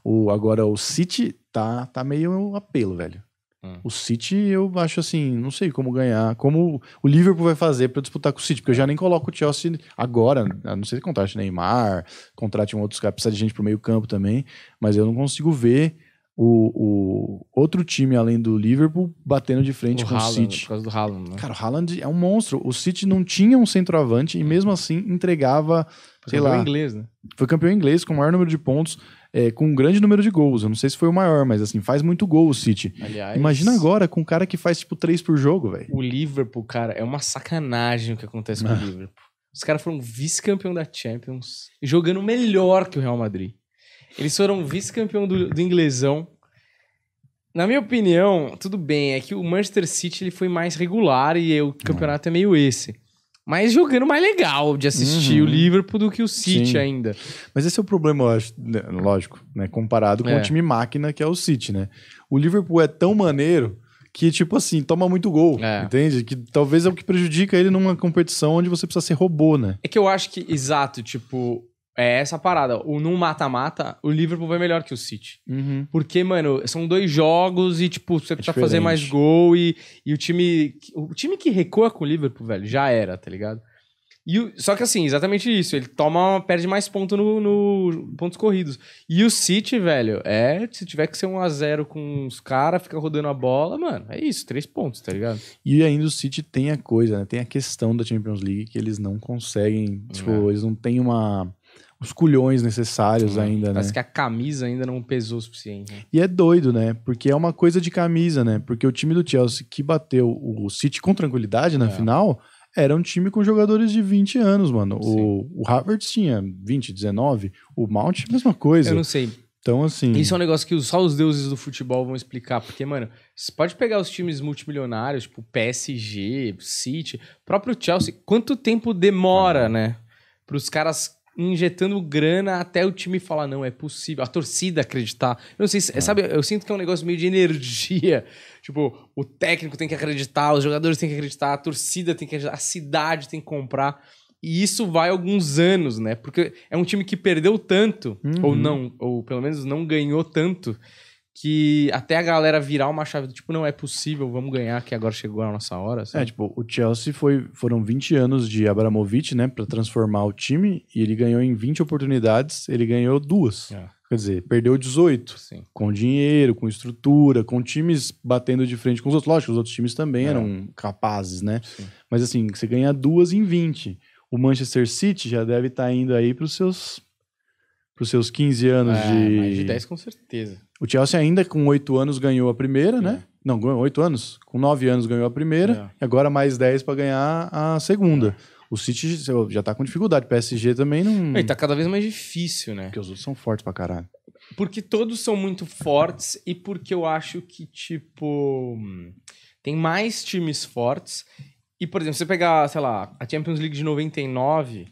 [SPEAKER 1] O, agora, o City tá, tá meio um apelo, velho. Hum. O City, eu acho assim, não sei como ganhar, como o Liverpool vai fazer para disputar com o City, porque eu já nem coloco o Chelsea agora, a não sei se contrate Neymar, contrate um outro cara, precisa de gente pro meio campo também, mas eu não consigo ver o, o, outro time além do Liverpool batendo de frente o com Haaland, o City.
[SPEAKER 2] Por causa do Haaland,
[SPEAKER 1] né? Cara, o Haaland é um monstro. O City não tinha um centroavante e uhum. mesmo assim entregava, foi sei lá... inglês, né? Foi campeão inglês com o maior número de pontos, é, com um grande número de gols. Eu não sei se foi o maior, mas assim, faz muito gol o City. Aliás... Imagina agora com um cara que faz tipo três por jogo, velho. O
[SPEAKER 2] Liverpool, cara, é uma sacanagem o que acontece ah. com o Liverpool. Os caras foram vice-campeão da Champions, jogando melhor que o Real Madrid. Eles foram vice-campeão do, do inglesão. Na minha opinião, tudo bem, é que o Manchester City ele foi mais regular e o campeonato é meio esse. Mas jogando mais legal de assistir uhum. o Liverpool do que o City Sim. ainda.
[SPEAKER 1] Mas esse é o problema, eu acho, né, lógico, né? Comparado com é. o time máquina que é o City, né? O Liverpool é tão maneiro que, tipo assim, toma muito gol, é. entende? Que talvez é o que prejudica ele numa competição onde você precisa ser robô, né?
[SPEAKER 2] É que eu acho que, exato, tipo, é essa parada. O num mata-mata, o Liverpool vai melhor que o City. Uhum. Porque, mano, são dois jogos e, tipo, você é precisa fazer mais gol e, e o time. O time que recua com o Liverpool, velho, já era, tá ligado? E o, só que assim, exatamente isso. Ele toma, perde mais ponto no, no pontos corridos. E o City, velho, é. Se tiver que ser um a zero com os caras, fica rodando a bola, mano. É isso, três pontos, tá ligado?
[SPEAKER 1] E ainda o City tem a coisa, né? Tem a questão da Champions League que eles não conseguem. Tipo, é. eles não têm uma os culhões necessários hum, ainda, parece né? que
[SPEAKER 2] a camisa ainda não pesou o suficiente. Né?
[SPEAKER 1] E é doido, né? Porque é uma coisa de camisa, né? Porque o time do Chelsea que bateu o City com tranquilidade na é. final era um time com jogadores de 20 anos, mano. O, o Havertz tinha 20, 19, o Mount, mesma coisa. Eu não sei. Então, assim. Isso
[SPEAKER 2] é um negócio que só os deuses do futebol vão explicar. Porque, mano, você pode pegar os times multimilionários, tipo PSG, City, próprio Chelsea. Quanto tempo demora, né? Para os caras injetando grana até o time falar, não, é possível. A torcida acreditar. Eu não sei, se, é. sabe, eu sinto que é um negócio meio de energia. Tipo, o técnico tem que acreditar, os jogadores têm que acreditar, a torcida tem que acreditar, a cidade tem que comprar. E isso vai alguns anos, né? Porque é um time que perdeu tanto, uhum. ou não, ou pelo menos não ganhou tanto, que até a galera virar uma chave do tipo, não é possível, vamos ganhar, que agora chegou a nossa hora. É, sabe? É,
[SPEAKER 1] tipo, o Chelsea foi, foram 20 anos de Abramovich, né, para transformar o time, e ele ganhou em 20 oportunidades, ele ganhou duas. É. Quer dizer, perdeu 18. Sim. Com dinheiro, com estrutura, com times batendo de frente com os outros. Lógico, os outros times também é. eram capazes, né? Sim. Mas assim, você ganha duas em 20. O Manchester City já deve estar tá indo aí para os seus, pros seus 15 anos é, de. Mais de 10 com
[SPEAKER 2] certeza.
[SPEAKER 1] O Chelsea ainda com oito anos ganhou a primeira, né? é. né? Não, oito anos. Com nove anos ganhou a primeira é. e agora mais dez para ganhar a segunda. É. O City já tá com dificuldade. PSG também não. E tá cada vez mais
[SPEAKER 2] difícil, né? Porque
[SPEAKER 1] os outros são fortes pra caralho.
[SPEAKER 2] Porque todos são muito fortes e porque eu acho que, tipo. Tem mais times fortes. E, por exemplo, você pegar, sei lá, a Champions League de 99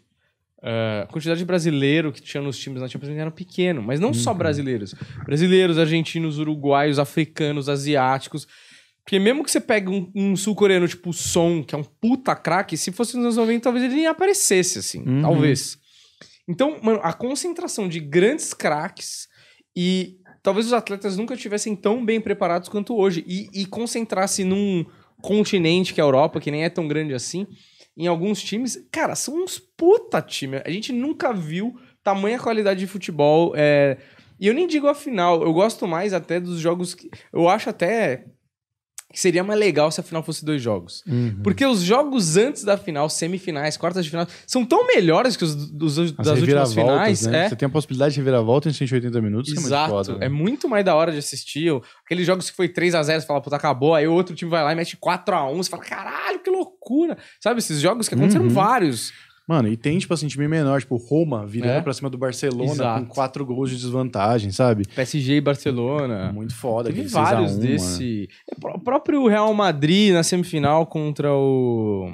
[SPEAKER 2] ah, a quantidade de brasileiro que tinha nos times na Champions League era pequeno, mas não uhum. só brasileiros. Brasileiros, argentinos, uruguaios, africanos, asiáticos. Porque mesmo que você pegue um, um sul-coreano tipo o Son, que é um puta craque, se fosse nos anos 90, talvez ele nem aparecesse, assim. Uhum. Talvez. Então, mano, a concentração de grandes craques e talvez os atletas nunca tivessem tão bem preparados quanto hoje. E, e concentrasse num continente que é a Europa, que nem é tão grande assim em alguns times, cara, são uns puta time. A gente nunca viu tamanha qualidade de futebol. É... E eu nem digo a final, eu gosto mais até dos jogos que. Eu acho até que seria mais legal se a final fosse dois jogos. Uhum. Porque os jogos antes da final, semifinais, quartas de final, são tão melhores que os As das últimas né? finais. Né? É. Você tem a
[SPEAKER 1] possibilidade de reviravolta em 180 minutos. Exato. É muito, foda, né? é muito mais da hora de assistir.
[SPEAKER 2] Aqueles jogos que foi 3x0, você fala, puta, acabou. Aí o outro time vai lá e mete 4x1. Você fala, caralho, que
[SPEAKER 1] loucura. Sabe, esses jogos que aconteceram uhum. vários. Mano, e tem, tipo assim, time menor, tipo Roma virando é? pra cima do Barcelona Exato. com quatro gols de desvantagem, sabe? PSG e Barcelona. Muito foda. Teve vários desse. Né? O
[SPEAKER 2] próprio Real Madrid na semifinal contra o.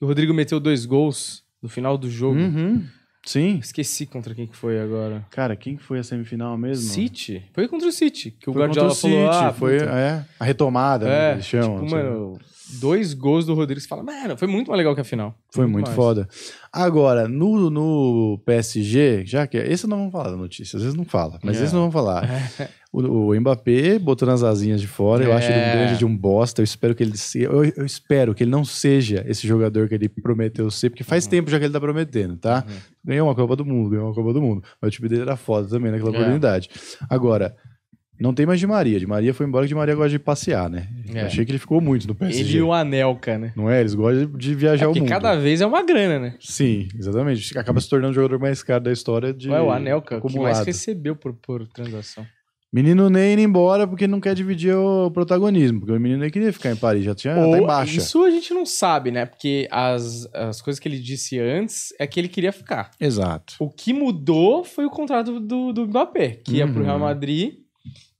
[SPEAKER 2] O Rodrigo meteu dois gols no final do jogo. Uhum. Sim. Esqueci contra quem que foi agora. Cara, quem que foi a semifinal mesmo? City. Foi contra o City, que foi o Guardiola contra o falou, City, ah, foi é,
[SPEAKER 1] a retomada, né, é, né, Tipo, mano,
[SPEAKER 2] dois gols do Rodrigues, fala, mano, foi muito mais legal que a final. Foi, foi muito, muito
[SPEAKER 1] foda. Agora, no, no PSG, já que esse não vamos falar da notícia, às vezes não fala, mas é. esse não vamos falar. O, Mbappé botando as asinhas de fora, é. eu acho ele um é. grande de um bosta. Eu espero que ele se, eu, eu, espero que ele não seja esse jogador que ele prometeu ser, porque faz uhum. tempo já que ele tá prometendo, tá? Uhum. Ganhou uma Copa do Mundo, ganhou uma Copa do Mundo. Mas o time dele era foda também naquela é. oportunidade. Agora, não tem mais de Maria. De Maria foi embora que de Maria gosta de passear, né? É. Achei que ele ficou muito no PSG. Ele e o
[SPEAKER 2] Anelka,
[SPEAKER 1] né? Não é? Eles gostam de viajar é o mundo. cada
[SPEAKER 2] vez é uma grana, né?
[SPEAKER 1] Sim, exatamente. Acaba se tornando o jogador mais caro da história de. Ué, o Anelka, acumulado. que mais
[SPEAKER 2] recebeu por, por transação.
[SPEAKER 1] Menino Ney indo embora porque não quer dividir o protagonismo, porque o menino Ney queria ficar em Paris, já tinha tá Ou, tá embaixo. Isso
[SPEAKER 2] a gente não sabe, né? Porque as, as coisas que ele disse antes é que ele queria ficar. Exato. O que mudou foi o contrato do, do Mbappé, que uhum. ia pro uhum. Real Madrid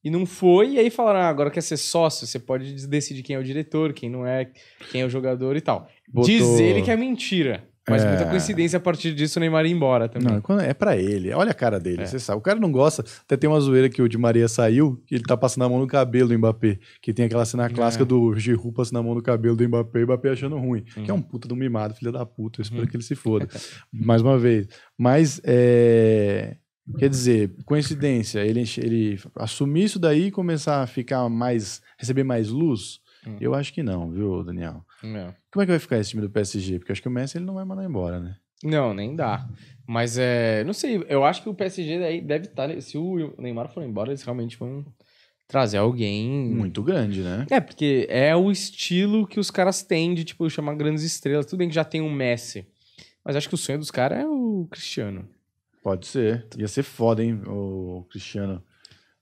[SPEAKER 2] e não foi, e aí falaram: ah, agora quer ser sócio, você pode decidir quem é o diretor, quem não é, quem é o jogador e tal. Botou... Diz ele que é mentira. Mas é... muita coincidência a partir disso o Neymar ir embora
[SPEAKER 1] também. Não, é para ele. Olha a cara dele, é. você sabe. O cara não gosta. Até tem uma zoeira que o de Maria saiu, que ele tá passando a mão no cabelo do Mbappé. Que tem aquela cena clássica é. do Giroud passando a mão no cabelo do Mbappé e o Mbappé achando ruim. Que é um puta do mimado, filha da puta. Eu espero uhum. que ele se foda. Mais uma vez. Mas é. Quer dizer, coincidência, ele, ele assumir isso daí e começar a ficar mais. receber mais luz Hum. Eu acho que não, viu, Daniel? Não. É. Como é que vai ficar esse time do PSG? Porque acho que o Messi ele não vai mandar embora, né?
[SPEAKER 2] Não, nem dá. Mas é. Não sei, eu acho que o PSG daí deve estar. Tá, se o Neymar for embora, eles realmente vão trazer alguém. Muito grande, né? É, porque é o estilo que os caras têm de, tipo, chamar grandes estrelas. Tudo bem que já tem o um Messi. Mas acho que o sonho dos caras é o Cristiano.
[SPEAKER 1] Pode ser. Ia ser foda, hein, o Cristiano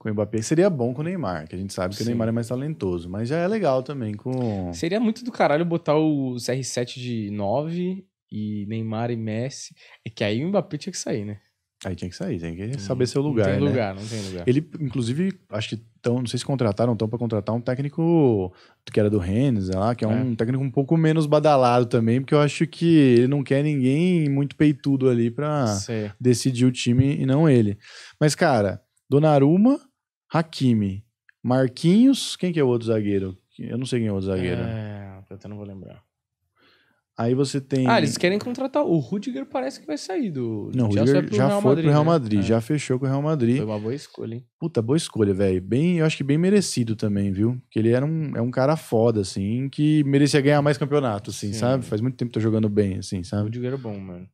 [SPEAKER 1] com o Mbappé. Seria bom com o Neymar, que a gente sabe que Sim. o Neymar é mais talentoso, mas já é legal também com.
[SPEAKER 2] Seria muito do caralho botar o CR7 de 9 e Neymar e Messi. É que aí o Mbappé tinha que sair, né?
[SPEAKER 1] Aí tinha que sair, tem que saber seu lugar. Não tem lugar, né? não tem lugar. Ele, inclusive, acho que tão, não sei se contrataram, estão para contratar um técnico que era do Rennes, lá, que é, é, um técnico um pouco menos badalado também, porque eu acho que ele não quer ninguém muito peitudo ali para decidir o time e não ele. Mas, cara, Donnarumma, Hakimi, Marquinhos, quem que é o outro zagueiro? Eu não sei quem é o outro zagueiro.
[SPEAKER 2] É, eu até não vou lembrar.
[SPEAKER 1] Aí você tem. Ah, eles
[SPEAKER 2] querem contratar. O Rudiger parece que vai sair do. Não, o Rudiger já Real foi Madrid, pro Real né? Madrid,
[SPEAKER 1] né? já fechou com o Real Madrid. Foi uma boa escolha, hein? Puta, boa escolha, velho. Bem, eu acho que bem merecido também, viu? Porque ele era um, é um cara foda, assim, que merecia ganhar mais campeonato, assim, Sim. sabe? Faz muito tempo que tá jogando bem, assim, sabe? O Rudiger é bom, mano.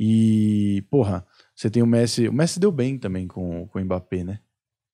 [SPEAKER 1] E, porra, você tem o Messi. O Messi deu bem também com, com o Mbappé, né?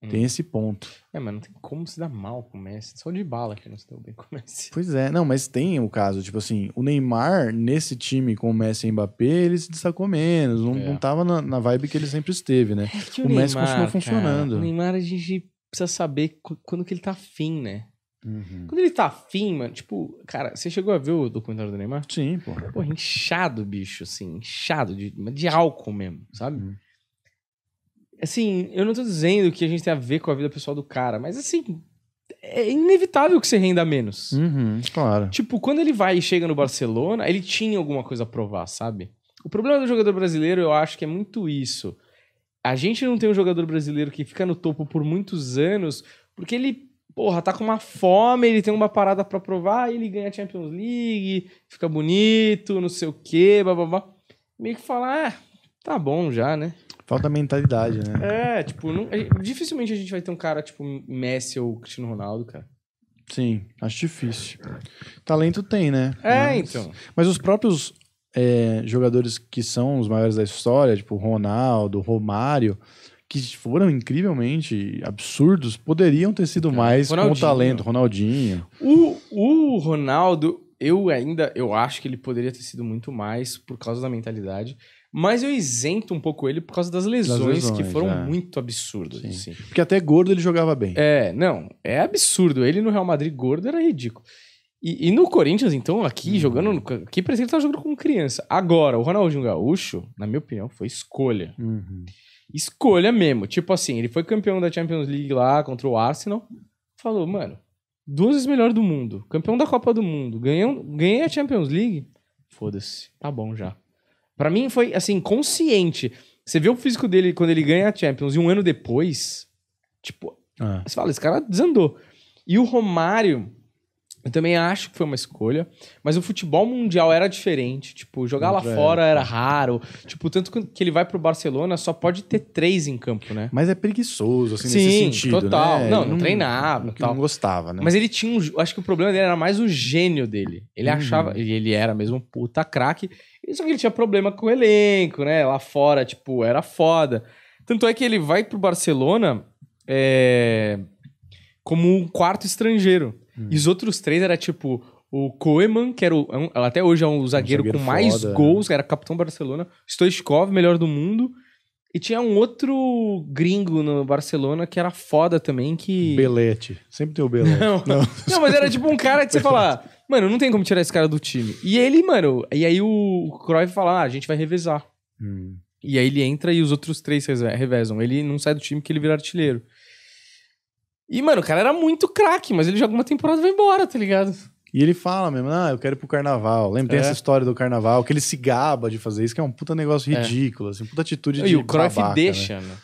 [SPEAKER 1] Hum. Tem esse ponto.
[SPEAKER 2] É, mas não tem como se dar mal com o Messi. Só de bala que não se deu bem com o
[SPEAKER 1] Messi. Pois é, não, mas tem o caso, tipo assim, o Neymar, nesse time com o Messi e o Mbappé, ele se destacou menos. Não, é. não tava na, na, vibe que ele sempre esteve, né? É o, o Neymar, Messi continuou funcionando. Cara, o
[SPEAKER 2] Neymar, a gente precisa saber quando que ele tá afim, né? Uhum. Quando ele tá afim, mano, tipo, cara, você chegou a ver o documentário do Neymar? Sim, pô. Pô, inchado, bicho, assim, inchado de, de álcool mesmo, sabe? Uhum. Assim, eu não tô dizendo que a gente tem a ver com a vida pessoal do cara, mas assim, é inevitável que você renda menos. Uhum, claro. Tipo, quando ele vai e chega no Barcelona, ele tinha alguma coisa a provar, sabe? O problema do jogador brasileiro, eu acho que é muito isso. A gente não tem um jogador brasileiro que fica no topo por muitos anos, porque ele, porra, tá com uma fome, ele tem uma parada para provar, ele ganha a Champions League, fica bonito, não sei o quê, blá. Meio que falar, ah,
[SPEAKER 1] tá bom já, né? Falta mentalidade,
[SPEAKER 2] né? É, tipo, não, dificilmente a gente vai ter um cara tipo Messi ou Cristiano Ronaldo, cara.
[SPEAKER 1] Sim, acho difícil. Talento tem, né? É, mas, então. Mas os próprios é, jogadores que são os maiores da história, tipo Ronaldo, Romário, que foram incrivelmente absurdos, poderiam ter sido é, mais Ronaldinho. com o talento, Ronaldinho.
[SPEAKER 2] O, o Ronaldo, eu ainda, eu acho que ele poderia ter sido muito mais por causa da mentalidade. Mas eu isento um pouco ele por causa das lesões, das lesões que foram é. muito
[SPEAKER 1] absurdas. Assim. Porque até gordo ele jogava
[SPEAKER 2] bem. É, não, é absurdo. Ele no Real Madrid gordo era ridículo. E, e no Corinthians, então, aqui, hum. jogando. Aqui parece que ele tava jogando com criança. Agora, o Ronaldinho Gaúcho, na minha opinião, foi escolha. Uhum. Escolha mesmo. Tipo assim, ele foi campeão da Champions League lá contra o Arsenal. Falou, mano, duas vezes melhor do mundo. Campeão da Copa do Mundo. Ganhei, ganhei a Champions League. Foda-se, tá bom já. Para mim foi, assim, consciente. Você vê o físico dele quando ele ganha a Champions e um ano depois, tipo, ah. você fala, esse cara desandou. E o Romário, eu também acho que foi uma escolha, mas o futebol mundial era diferente. Tipo, jogar Outra lá fora era. era raro. Tipo, tanto que ele vai pro Barcelona, só pode ter três em campo, né?
[SPEAKER 1] Mas é preguiçoso,
[SPEAKER 2] assim, Sim, nesse sentido. Total. Né? Não, não, não treinava.
[SPEAKER 1] Não, não gostava,
[SPEAKER 2] né? Mas ele tinha um. Acho que o problema dele era mais o gênio dele. Ele uhum. achava. Ele era mesmo um puta craque. Só que ele tinha problema com o elenco, né? Lá fora, tipo, era foda. Tanto é que ele vai pro Barcelona é, como um quarto estrangeiro. E os outros três era tipo o Koeman, que era o, é até hoje é um zagueiro, um zagueiro com mais né? gols, era capitão Barcelona. Stoichkov, melhor do mundo. E tinha um outro gringo no Barcelona que era foda também,
[SPEAKER 1] que... Belete. Sempre tem o Belete. Não, não.
[SPEAKER 2] não mas era tipo um cara que você fala, mano, não tem como tirar esse cara do time. E ele, mano... E aí o Cruyff fala, ah, a gente vai revezar. Hum. E aí ele entra e os outros três revezam. Ele não sai do time que ele vira artilheiro. E, mano, o cara era muito craque, mas ele joga uma temporada e vai embora, tá ligado?
[SPEAKER 1] E ele fala mesmo, ah, eu quero ir pro carnaval. Lembra, é. tem essa história do carnaval, que ele se gaba de fazer isso, que é um puta negócio é. ridículo, é. assim, puta atitude e de E o Cruyff babaca, né? deixa, né? né?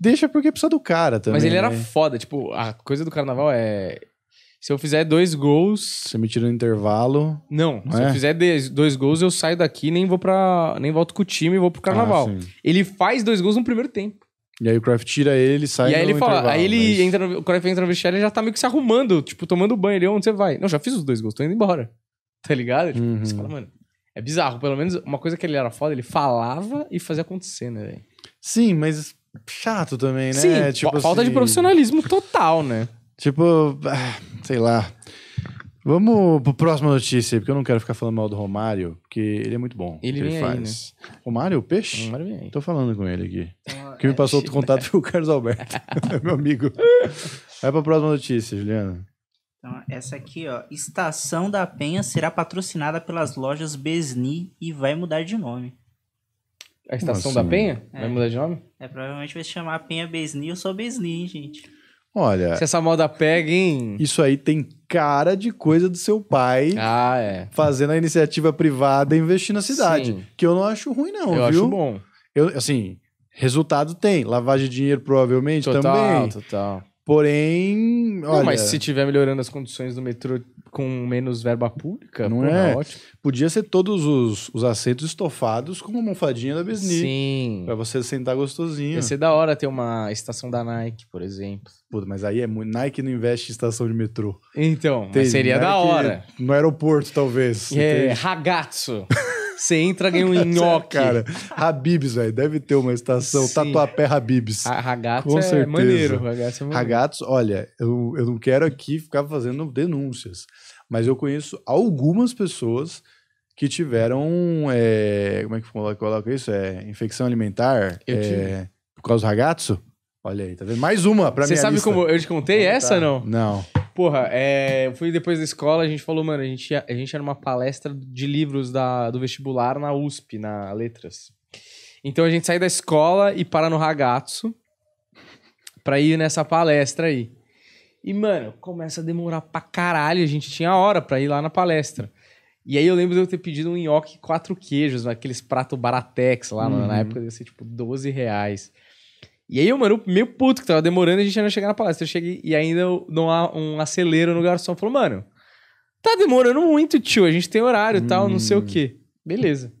[SPEAKER 1] Deixa porque precisa do cara também. Mas ele era né? foda, tipo, a coisa do carnaval é... Se eu fizer dois gols... Você me tira no intervalo. Não, não se é? eu
[SPEAKER 2] fizer dois gols, eu saio daqui nem vou para nem volto com o time e vou pro ah, carnaval. Ah, ele faz dois gols no primeiro tempo.
[SPEAKER 1] E aí o craft tira ele, sai E aí no ele fala, aí ele mas-
[SPEAKER 2] entra no, o craft entra no vestiário e já tá meio que se arrumando, tipo, tomando banho. ali, onde você vai? Não, já fiz os dois gols, tô indo embora. Tá ligado? Tipo, Uhum. Você fala, mano, é bizarro. Pelo menos uma coisa que ele era foda, ele falava e fazia
[SPEAKER 1] acontecer, né, velho? Sim, mas chato também, né? Sim, tipo fa- falta de assim profissionalismo total, né? Tipo, ah, sei lá. Vamos pro próxima notícia, porque eu não quero ficar falando mal do Romário, porque ele é muito bom. Ele, ele faz. Aí, né? Romário, o peixe? Romário vem aí. Tô falando com ele aqui. Então, Quem me é, passou outro contato foi o Carlos Alberto, meu amigo. Vai pra próxima notícia, Juliana.
[SPEAKER 3] Então, essa aqui, ó. Estação da Penha será patrocinada pelas lojas Besni e vai mudar de nome. A Estação Nossa, da assim? Penha? É. Vai mudar de nome? É, provavelmente vai se chamar Penha Besni ou só Besni, gente?
[SPEAKER 1] Olha. Se essa moda pega, hein? Isso aí tem cara de coisa do seu pai ah, é. fazendo a iniciativa privada e investir na cidade. Sim. Que eu não acho ruim, não. Eu viu? acho bom. Eu, assim, resultado tem. Lavagem de dinheiro provavelmente total, também. Total, total.
[SPEAKER 2] Porém. Olha... Não, mas se
[SPEAKER 1] tiver melhorando as condições do metrô com menos
[SPEAKER 2] verba pública, não pô, é tá ótimo.
[SPEAKER 1] Podia ser todos os, os assentos estofados com uma almofadinha da Besni. Sim. Pra você sentar gostosinho. Ia ser da hora ter uma estação da Nike, por exemplo. Puta, mas aí é muito. Nike não investe em estação de metrô. Então, Tem, seria Nike, da hora. No aeroporto, talvez. É,
[SPEAKER 2] ragazzo. Você entra, ganha um é nhoque. Cara,
[SPEAKER 1] Habibs, velho. Deve ter uma estação Sim. Tatuapé Habibs. Ragazzo é maneiro. Ragazzo, é maneiro. Ragazzo, olha, eu, eu não quero aqui ficar fazendo denúncias, mas eu conheço algumas pessoas que tiveram. É, como é que coloca isso? É, infecção alimentar é, por causa do ragazzo? Olha aí, tá vendo? Mais uma pra mim. Você sabe lista. como
[SPEAKER 2] eu te contei essa tá. não? Não. Porra, é, eu fui depois da escola, a gente falou, mano, a gente, ia, a gente era uma palestra de livros da, do vestibular na USP, na Letras. Então a gente sai da escola e para no ragazzo pra ir nessa palestra aí. E, mano, começa a demorar pra caralho, a gente tinha hora pra ir lá na palestra. E aí eu lembro de eu ter pedido um nhoque quatro queijos, naqueles prato baratex lá, uhum. na época deve ser tipo 12 reais. E aí eu, mano, meio puto que tava demorando, a gente ainda chegar na palestra. Eu cheguei e ainda não há um acelero no garçom. Falou, mano, tá demorando muito, tio, a gente tem horário e tal, não sei o hum. quê. Beleza.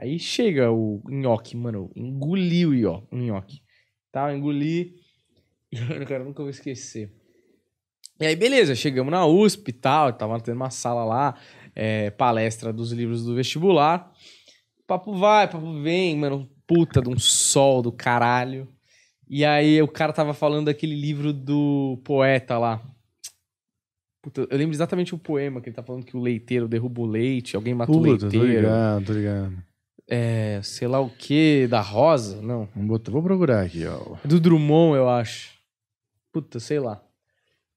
[SPEAKER 2] Aí chega o nhoque, mano, engoliu o nhoque. Tá, eu engoli. Mano, cara, nunca vou esquecer. E aí, beleza, chegamos na USP e tal, tava tendo uma sala lá é, palestra dos livros do vestibular. Papo vai, papo vem, mano, puta de um sol do caralho. E aí o cara tava falando daquele livro do poeta lá. Puta, eu lembro exatamente o poema que ele tá falando que o leiteiro derruba o leite, alguém mata Puta, o leiteiro. Tô ligado, tô ligado. É, sei lá o que, da Rosa? Não. Vou, vou procurar aqui, ó. É do Drummond, eu acho. Puta, sei lá.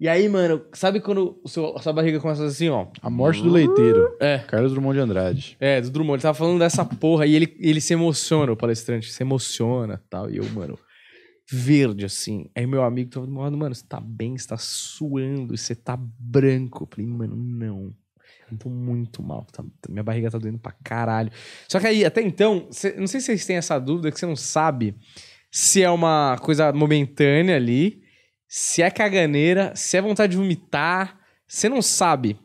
[SPEAKER 2] E aí, mano, sabe quando o seu, a sua barriga começa assim, ó? A morte do leiteiro. É. Carlos Drummond de Andrade. É, do Drummond. Ele tava falando dessa porra e ele, ele se emociona, o palestrante. Se emociona tal. E eu, mano, verde assim. Aí meu amigo tava falando, mano, você tá bem? Você tá suando? Você tá branco? Eu falei, mano, não. Eu tô muito mal. Tá, tá, minha barriga tá doendo pra caralho. Só que aí, até então, cê, não sei se vocês têm essa dúvida que você não sabe se é uma coisa momentânea ali se é caganeira, se é vontade de vomitar, você não sabe.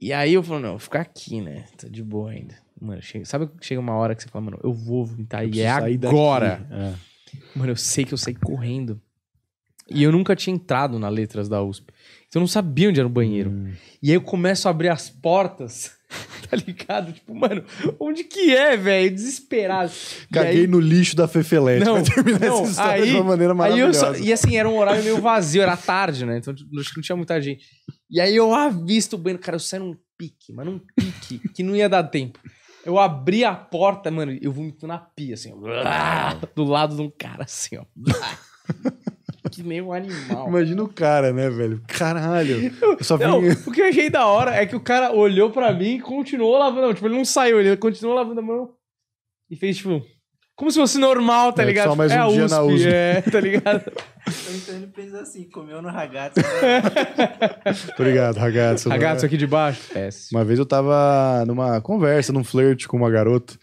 [SPEAKER 2] E aí eu falo, não, vou ficar aqui, né? Tô de boa ainda. Mano, chega, sabe que chega uma hora que você fala, mano, eu vou vomitar eu e é agora. É. Mano, eu sei que eu saí correndo. E eu nunca tinha entrado na Letras da USP. Então eu não sabia onde era o banheiro. Hum. E aí eu começo a abrir as portas. tá ligado? Tipo, mano, onde que é, velho? Desesperado. Caguei aí... no
[SPEAKER 1] lixo da Fefelete. Não, terminar não, essa história aí, de uma maneira maravilhosa. Aí só... E assim, era um horário meio vazio, era
[SPEAKER 2] tarde, né? Então tipo, acho que não tinha muita gente. E aí eu avisto o banheiro, cara, eu saí num pique, mas num pique que não ia dar tempo. Eu abri a porta, mano, eu vomito na pia, assim, ó, do lado de um cara, assim, ó que nem um animal.
[SPEAKER 1] Imagina o cara, né, velho? Caralho. Eu só não, O que eu achei da hora é que o
[SPEAKER 2] cara olhou pra mim e continuou lavando a mão. Tipo, ele não saiu, ele continuou lavando a mão e fez, tipo, como se fosse normal,
[SPEAKER 1] tá é, ligado? Só tipo, mais é um
[SPEAKER 2] é dia USP, na USP. É, tá ligado?
[SPEAKER 3] então ele pensa assim, comeu no
[SPEAKER 2] ragazzo. Né?
[SPEAKER 1] Obrigado, ragazzo. Ragazzo aqui de baixo. Péssimo. Uma vez eu tava numa conversa, num flerte com uma garota.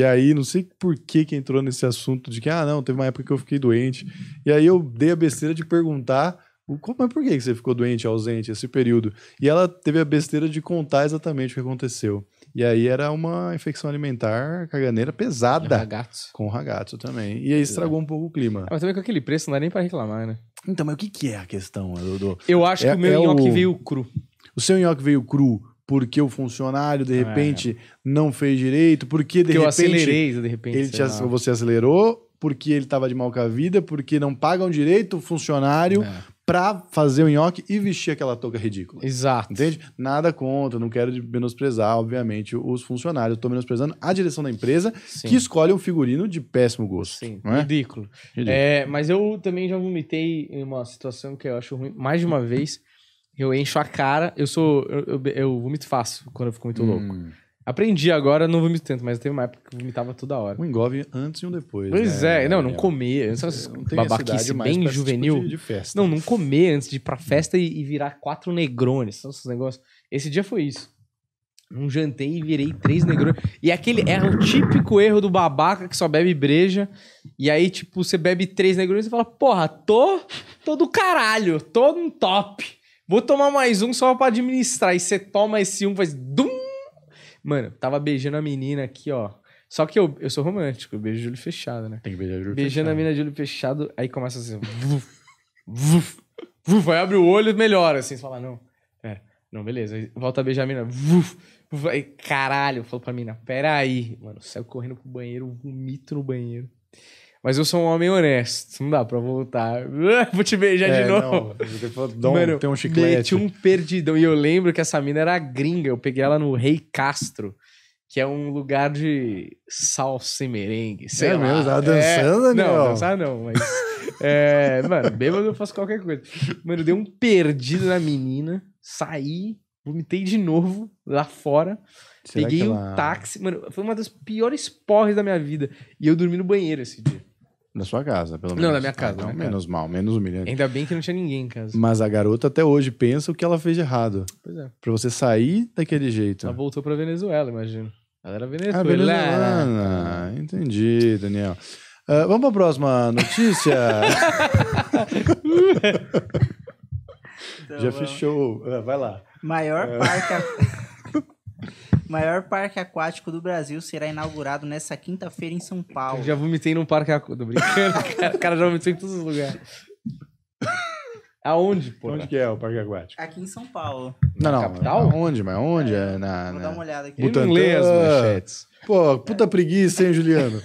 [SPEAKER 1] E aí, não sei por que que entrou nesse assunto de que, ah, não, teve uma época que eu fiquei doente. E aí eu dei a besteira de perguntar, mas por que você ficou doente, ausente, esse período? E ela teve a besteira de contar exatamente o que aconteceu. E aí era uma infecção alimentar caganeira pesada. Com ragazzo. Com também. E aí estragou um pouco o clima.
[SPEAKER 2] mas também com aquele preço não dá nem para reclamar, né? Então, mas o que, que é a questão,
[SPEAKER 1] Dodô? Eu acho é, que o meu é nhoque o... veio cru. O seu nhoque veio cru porque o funcionário de é. repente é. não fez direito, porque de porque repente eu acelerei, de repente ele te, você acelerou, porque ele estava de mal com a vida, porque não pagam direito o funcionário é. para fazer o nhoque e vestir aquela touca ridícula. Exato. Entende? Nada contra, não quero menosprezar, obviamente, os funcionários. Estou menosprezando a direção da empresa Sim. que escolhe um figurino de péssimo gosto. Sim, é? ridículo. ridículo. É,
[SPEAKER 2] mas eu também já vomitei em uma situação que eu acho ruim mais de uma vez. Eu encho a cara, eu sou. Eu, eu, eu vomito fácil quando eu fico muito hum. louco. Aprendi agora, não vomito tanto, mas teve uma época que vomitava toda hora. Um engove antes e um depois. Pois né? é, não, não é. comer. Antes, é, não tem babaquice bem tipo juvenil. Tipo de, de, festa. Não, não comer antes de ir pra festa e, e virar quatro negrones. Esses negócios. Esse dia foi isso. Não jantei e virei três negrones. E é aquele é o típico erro do babaca que só bebe breja. E aí, tipo, você bebe três negrões e fala, porra, tô, tô do caralho, tô no top. Vou tomar mais um só pra administrar. E você toma esse um, faz dum. Mano, tava beijando a menina aqui, ó. Só que eu, eu sou romântico, eu beijo de olho fechado, né? Tem
[SPEAKER 1] que beijar de olho Beijando fechado.
[SPEAKER 2] a menina de olho fechado, aí começa assim. Vuf, vuf, vuf, aí abre o olho melhora, assim. Você fala, não, É, não, beleza. Aí volta a beijar a menina. Vuf, vuf, aí, caralho, falou pra menina, pera aí. Mano, saiu correndo pro banheiro, vomito no banheiro. Mas eu sou um homem honesto, não dá pra voltar. Vou te beijar é, de novo.
[SPEAKER 1] Não, Mano, tem um chiclete. Meti um
[SPEAKER 2] perdidão. E eu lembro que essa mina era gringa. Eu peguei ela no Rei Castro, que é um lugar de salsa e merengue. Sei é lá. mesmo? Tava é, dançando, é... não, não, dançar não, mas. é, mano, bêbado eu faço qualquer coisa. Mano, eu dei um perdido na menina, saí, vomitei de novo lá fora.
[SPEAKER 1] Será peguei ela... um
[SPEAKER 2] táxi. Mano, foi uma das piores porres da minha vida. E eu dormi no banheiro esse
[SPEAKER 1] dia na sua casa, pelo menos. Não, na minha casa. Ah, não, então minha menos casa. mal, menos humilhante.
[SPEAKER 2] Ainda bem que não tinha ninguém em casa. Mas a
[SPEAKER 1] garota até hoje pensa o que ela fez de errado. Pois é. Pra você sair daquele jeito. Ela
[SPEAKER 2] voltou pra Venezuela, imagino. Ela era ah, venezuelana. Ah,
[SPEAKER 1] venezuelana. Entendi, Daniel. Uh, vamos pra próxima notícia?
[SPEAKER 3] então, Já vamos. fechou. Uh, vai lá. Maior uh, parque... maior parque aquático do Brasil será inaugurado nesta quinta-feira em São Paulo. Eu
[SPEAKER 2] já vomitei num parque
[SPEAKER 1] aquático. Tô brincando, cara. O cara já vomitou em todos os lugares. Aonde, pô? Onde que é o parque aquático?
[SPEAKER 3] Aqui em São Paulo.
[SPEAKER 1] Não, não. Capital? Onde? Mas onde? É, é na, Vou na... dar uma olhada aqui. Ele Butantã, manchetes. Pô, puta preguiça, hein, Juliano?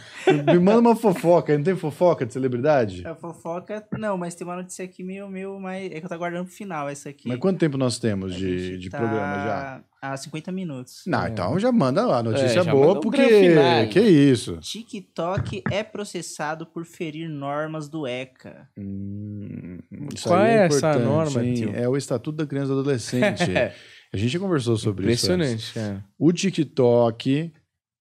[SPEAKER 1] Me manda uma fofoca. Não tem fofoca de celebridade?
[SPEAKER 3] É fofoca, não, mas tem uma notícia aqui meio, meio mais... É que eu tô guardando pro final essa aqui.
[SPEAKER 1] Mas quanto tempo nós temos de, de tá programa já?
[SPEAKER 3] Há 50 minutos. Não, é.
[SPEAKER 1] então já manda lá, notícia é, boa, porque... Final, que isso?
[SPEAKER 3] TikTok é processado por ferir normas do ECA. Hum, Qual
[SPEAKER 1] é, é essa norma, tio? É o Estatuto da Criança e do Adolescente. A gente já conversou sobre Impressionante, isso. Impressionante. É. O TikTok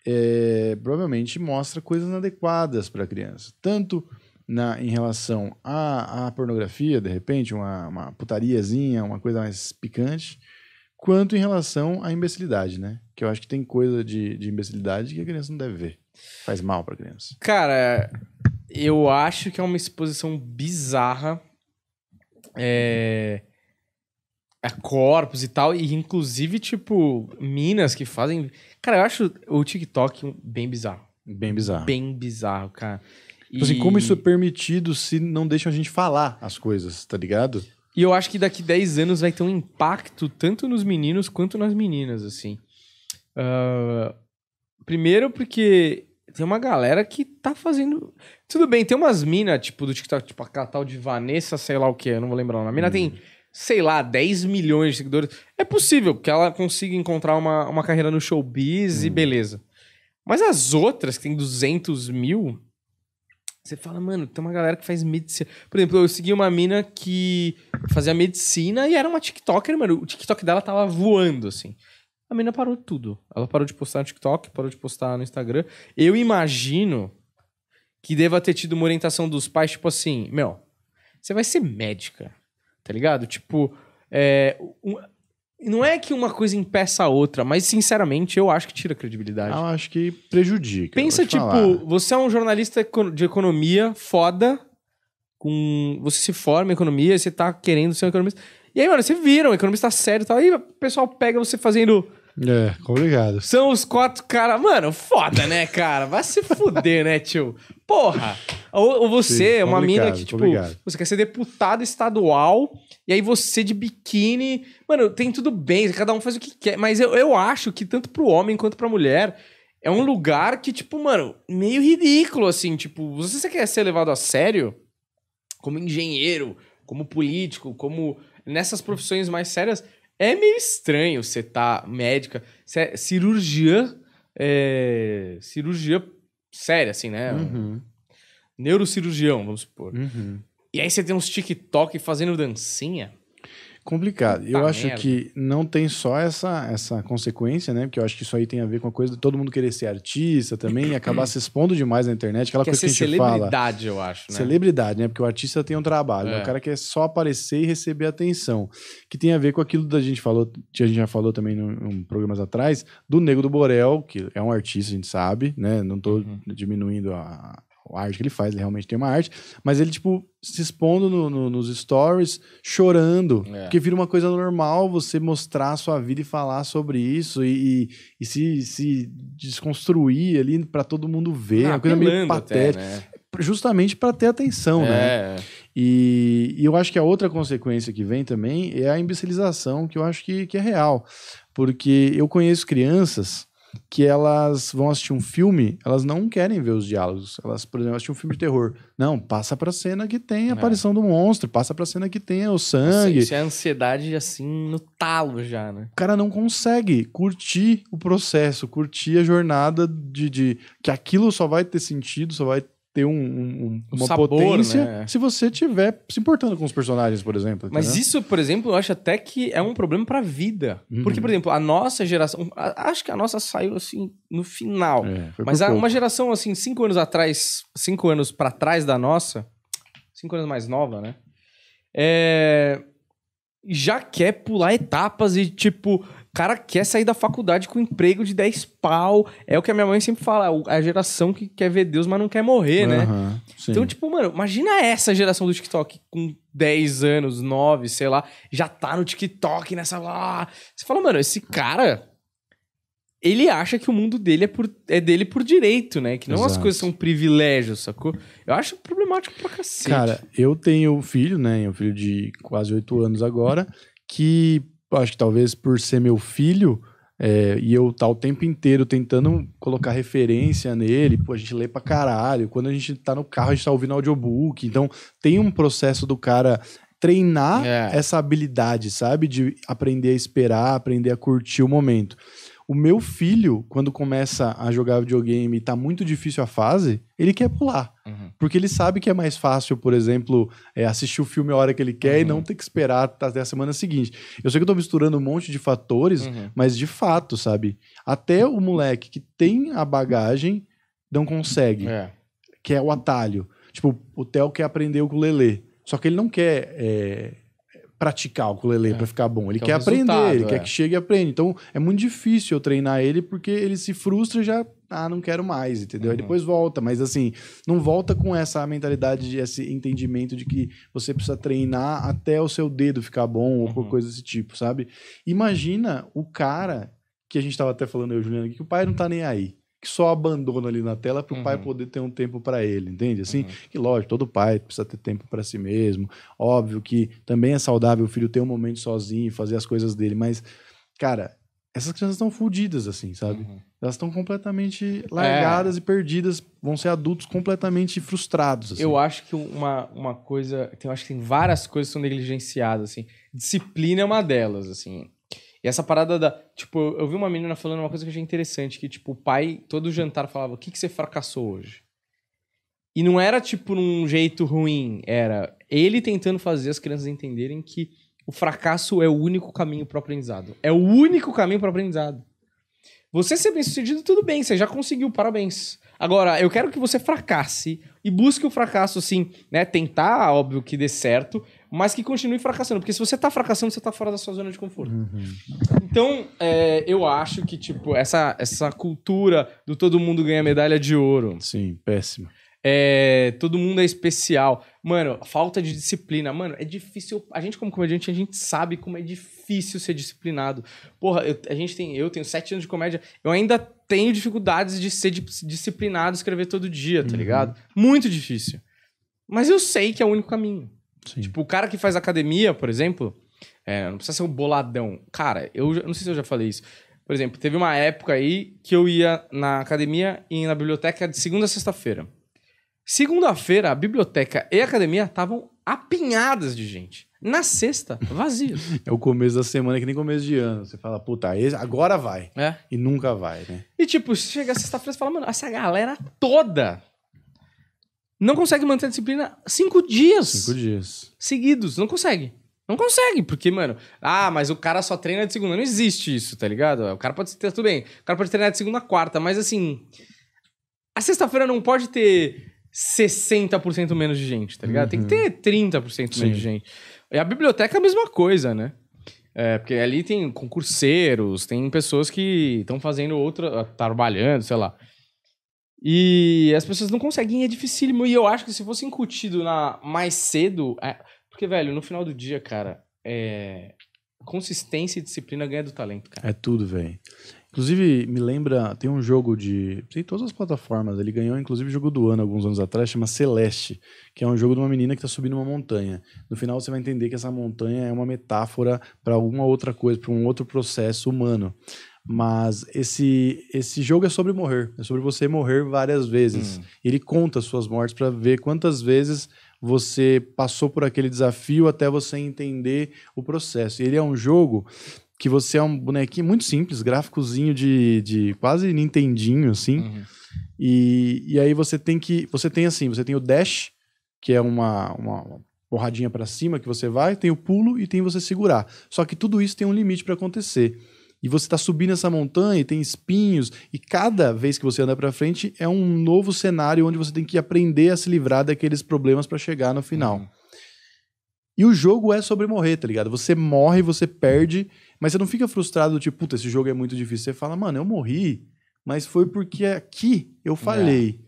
[SPEAKER 1] é, provavelmente mostra coisas inadequadas para a criança. Tanto na, em relação à, à pornografia, de repente, uma, uma putariazinha, uma coisa mais picante, quanto em relação à imbecilidade, né? Que eu acho que tem coisa de, de imbecilidade que a criança não deve ver. Faz mal pra criança.
[SPEAKER 2] Cara, eu acho que é uma exposição bizarra. É é, corpos e tal, e inclusive, tipo, minas que fazem. Cara, eu acho o TikTok bem bizarro. Bem bizarro. Bem bizarro, cara. Tipo
[SPEAKER 1] assim, e... Assim, como isso é permitido se não deixam a gente falar as coisas, tá ligado? E eu acho que
[SPEAKER 2] daqui 10 anos vai ter um impacto tanto nos meninos quanto nas meninas, assim. Uh, primeiro porque tem uma galera que tá fazendo... Tudo bem, tem umas minas, tipo, do TikTok, tipo a tal de Vanessa, sei lá o que, eu não vou lembrar o A mina hum. tem uhum sei lá, 10 milhões de seguidores. É possível que ela consiga encontrar uma, uma carreira no showbiz hum. e beleza. Mas as outras, que tem 200 mil, você fala, mano, tem uma galera que faz medicina. Por exemplo, eu segui uma mina que fazia medicina e era uma TikToker, mano. O TikTok dela tava voando, assim. A mina parou tudo. Ela parou de postar no TikTok, parou de postar no Instagram. Eu imagino que deva ter tido uma orientação dos pais, tipo assim, meu, você vai ser médica. Tá ligado? Tipo, é, um, não é que uma coisa impeça a outra, mas sinceramente eu
[SPEAKER 1] acho que tira credibilidade. Eu acho que prejudica. Pensa, tipo, falar.
[SPEAKER 2] você é um jornalista de economia foda, com. Você se forma em economia, você tá querendo ser um economista. E aí, mano, você vira um economista sério e tal. Aí o pessoal pega você fazendo
[SPEAKER 1] é, obrigado.
[SPEAKER 2] São os quatro caras. Mano, foda, né, cara? Vai se fuder, né, tio? Porra! Ou, ou você, Sim, uma mina que, tipo, você quer ser deputado estadual, e aí você de biquíni. Mano, tem tudo bem, cada um faz o que quer. Mas eu, eu acho que tanto pro homem quanto pra mulher. É um lugar que, tipo, mano, meio ridículo, assim. Tipo, se você quer ser levado a sério, como engenheiro, como político, como nessas profissões mais sérias, é meio estranho você tá médica, é cirurgiã, é, cirurgia séria, assim, né? Uhum. Neurocirurgião, vamos supor. Uhum. E aí você tem uns TikTok fazendo dancinha.
[SPEAKER 1] Complicado. eu acho merda. que não tem só essa, essa consequência, né? Porque eu acho que isso aí tem a ver com a coisa de todo mundo querer ser artista também e acabar se expondo demais na internet. Aquela quer é coisa que a gente celebridade, fala.
[SPEAKER 2] Celebridade, eu acho. Né?
[SPEAKER 1] Celebridade, né? Porque o artista tem um trabalho. Né? É. O cara quer só aparecer e receber atenção. Que tem a ver com aquilo da gente falou, que a gente já falou também em programas atrás, do Nego do Borel, que é um artista, a gente sabe, né? Não estou uhum. diminuindo a, a arte que ele faz, ele realmente tem uma arte, mas ele, tipo, se expondo no, no, nos stories, chorando, é. porque vira uma coisa normal você mostrar a sua vida e falar sobre isso e, e, e se, se desconstruir ali para todo mundo ver, ah, uma coisa meio patética. Até, né? Justamente para ter atenção, né? é. né? E, e, eu acho que a outra consequência que vem também é a imbecilização, que eu acho que, que é real. Porque eu conheço crianças que elas vão assistir um filme, elas não querem ver os diálogos. Elas, por exemplo, assistir um filme de terror. Não, passa pra cena que tem a é. aparição do monstro, passa pra cena que tem o sangue. Isso é
[SPEAKER 2] ansiedade, assim, no talo já, né?
[SPEAKER 1] O cara não consegue curtir o processo, curtir a jornada de, de... que aquilo só vai ter sentido, só vai ter um, um, uma sabor, potência né? se você tiver se importando com os personagens, por exemplo. Mas isso, por
[SPEAKER 2] exemplo, eu acho até que é um problema para vida. Uhum. Porque, por exemplo, a nossa geração, acho que a nossa saiu assim no final. É, mas uma geração assim, cinco anos atrás, cinco anos para trás da nossa, cinco anos mais nova, né? É, já quer pular etapas e tipo cara quer sair da faculdade com um emprego de 10 pau. É o que a minha mãe sempre fala, a geração que quer ver Deus, mas não quer morrer, uhum, né? Sim. Então, tipo, mano, imagina essa geração do TikTok com 10 anos, 9, sei lá, já tá no TikTok nessa. você fala, mano, esse cara. Ele acha que o mundo dele é, por, é dele por direito, né? Que não Exato. as coisas são privilégios, sacou? Eu acho problemático pra cacete. Cara,
[SPEAKER 1] eu tenho um filho, né? Um filho de quase 8 anos agora, que acho que talvez por ser meu filho, é, e eu tá o tempo inteiro tentando colocar referência nele, pô, a gente lê pra caralho. Quando a gente tá no carro, a gente tá ouvindo audiobook. Então, tem um processo do cara treinar é. essa habilidade, sabe? De aprender a esperar, aprender a curtir o momento. O meu filho, quando começa a jogar videogame e tá muito difícil a fase, ele quer pular. Uhum. Porque ele sabe que é mais fácil, por exemplo, é, assistir o filme a hora que ele quer uhum. e não ter que esperar tá, até a semana seguinte. Eu sei que eu tô misturando um monte de fatores, uhum. mas de fato, sabe? Até o moleque que tem a bagagem não consegue. É. Que é o atalho. Tipo, o Theo quer aprender o Lelê. Só que ele não quer é, praticar o ukulele é. para ficar bom. Ele que é quer é aprender, ele é. quer que chegue e aprenda. Então é muito difícil eu treinar ele porque ele se frustra e já ah, não quero mais, entendeu? Uhum. Aí depois volta, mas assim, não volta com essa mentalidade, de, esse entendimento de que você precisa treinar até o seu dedo ficar bom ou uhum. coisa desse tipo, sabe? Imagina o cara que a gente tava até falando, eu e o Juliano, que o pai não tá nem aí que só abandona ali na tela para o uhum. pai poder ter um tempo para ele, entende? Assim, uhum. que lógico, todo pai precisa ter tempo para si mesmo. Óbvio que também é saudável o filho ter um momento sozinho, fazer as coisas dele, mas, cara, essas crianças estão fodidas, assim, sabe? Uhum. Elas estão completamente é. largadas é. e perdidas, vão ser adultos completamente frustrados.
[SPEAKER 2] Assim. Eu acho que uma, uma coisa. Eu acho que tem várias coisas que são negligenciadas, assim. Disciplina é uma delas, assim. E essa parada da. Tipo, eu vi uma menina falando uma coisa que eu achei interessante: que, tipo, o pai, todo jantar, falava: O que, que você fracassou hoje? E não era, tipo, num jeito ruim. Era ele tentando fazer as crianças entenderem que o fracasso é o único caminho para o aprendizado. É o único caminho para o aprendizado. Você ser bem sucedido, tudo bem, você já conseguiu, parabéns. Agora, eu quero que você fracasse e busque o fracasso, assim, né? Tentar, óbvio, que dê certo, mas que continue fracassando. Porque se você tá fracassando, você tá fora da sua zona de conforto. Uhum. Então, é, eu acho que, tipo, essa, essa cultura do todo mundo ganha medalha de ouro. Sim, péssima. É, todo mundo é especial. Mano, falta de disciplina. Mano, é difícil. A gente, como comediante, a gente sabe como é difícil ser disciplinado. Porra, eu, a gente tem. Eu tenho sete anos de comédia. Eu ainda tenho dificuldades de ser disciplinado, escrever todo dia, tá uhum. ligado? Muito difícil. Mas eu sei que é o único caminho. Sim. Tipo, o cara que faz academia, por exemplo, é, não precisa ser um boladão. Cara, eu, não sei se eu já falei isso. Por exemplo, teve uma época aí que eu ia na academia e na biblioteca de segunda a sexta-feira. Segunda-feira, a biblioteca e a academia estavam apinhadas de gente. Na sexta, vazio.
[SPEAKER 1] é o começo da semana, que nem começo de ano. Você fala, puta, agora vai. É. E nunca vai, né? E tipo,
[SPEAKER 2] chega sexta-feira e fala, mano, essa galera
[SPEAKER 1] toda não
[SPEAKER 2] consegue manter a disciplina cinco dias. Cinco dias. Seguidos. Não consegue. Não consegue, porque, mano, ah, mas o cara só treina de segunda. Não existe isso, tá ligado? O cara pode ter tudo bem. O cara pode treinar de segunda a quarta, mas assim. A sexta-feira não pode ter 60% menos de gente, tá ligado? Uhum. Tem que ter 30% Sim. menos de gente. E a biblioteca é a mesma coisa, né? É, porque ali tem concurseiros, tem pessoas que estão fazendo outra. trabalhando, sei lá. E as pessoas não conseguem, é dificílimo. E eu acho que se fosse incutido na mais cedo. É... Porque, velho, no final do dia, cara, é... consistência e disciplina ganha do talento,
[SPEAKER 1] cara. É tudo, velho. Inclusive, me lembra, tem um jogo de. Tem todas as plataformas. Ele ganhou, inclusive, jogo do ano alguns anos atrás, chama Celeste, que é um jogo de uma menina que tá subindo uma montanha. No final você vai entender que essa montanha é uma metáfora para alguma outra coisa, para um outro processo humano. Mas esse, esse jogo é sobre morrer, é sobre você morrer várias vezes. Hum. Ele conta as suas mortes para ver quantas vezes você passou por aquele desafio até você entender o processo. Ele é um jogo que você é um bonequinho muito simples, gráficozinho de, de quase Nintendinho, assim. Uhum. E, e aí você tem que. Você tem assim, você tem o dash, que é uma, uma, uma porradinha para cima que você vai, tem o pulo e tem você segurar. Só que tudo isso tem um limite para acontecer. E você está subindo essa montanha e tem espinhos, e cada vez que você anda para frente é um novo cenário onde você tem que aprender a se livrar daqueles problemas para chegar no final. Uhum. E o jogo é sobre morrer, tá ligado? Você morre, você perde, mas você não fica frustrado, tipo, puta, esse jogo é muito difícil. Você fala, mano, eu morri, mas foi porque aqui eu falei é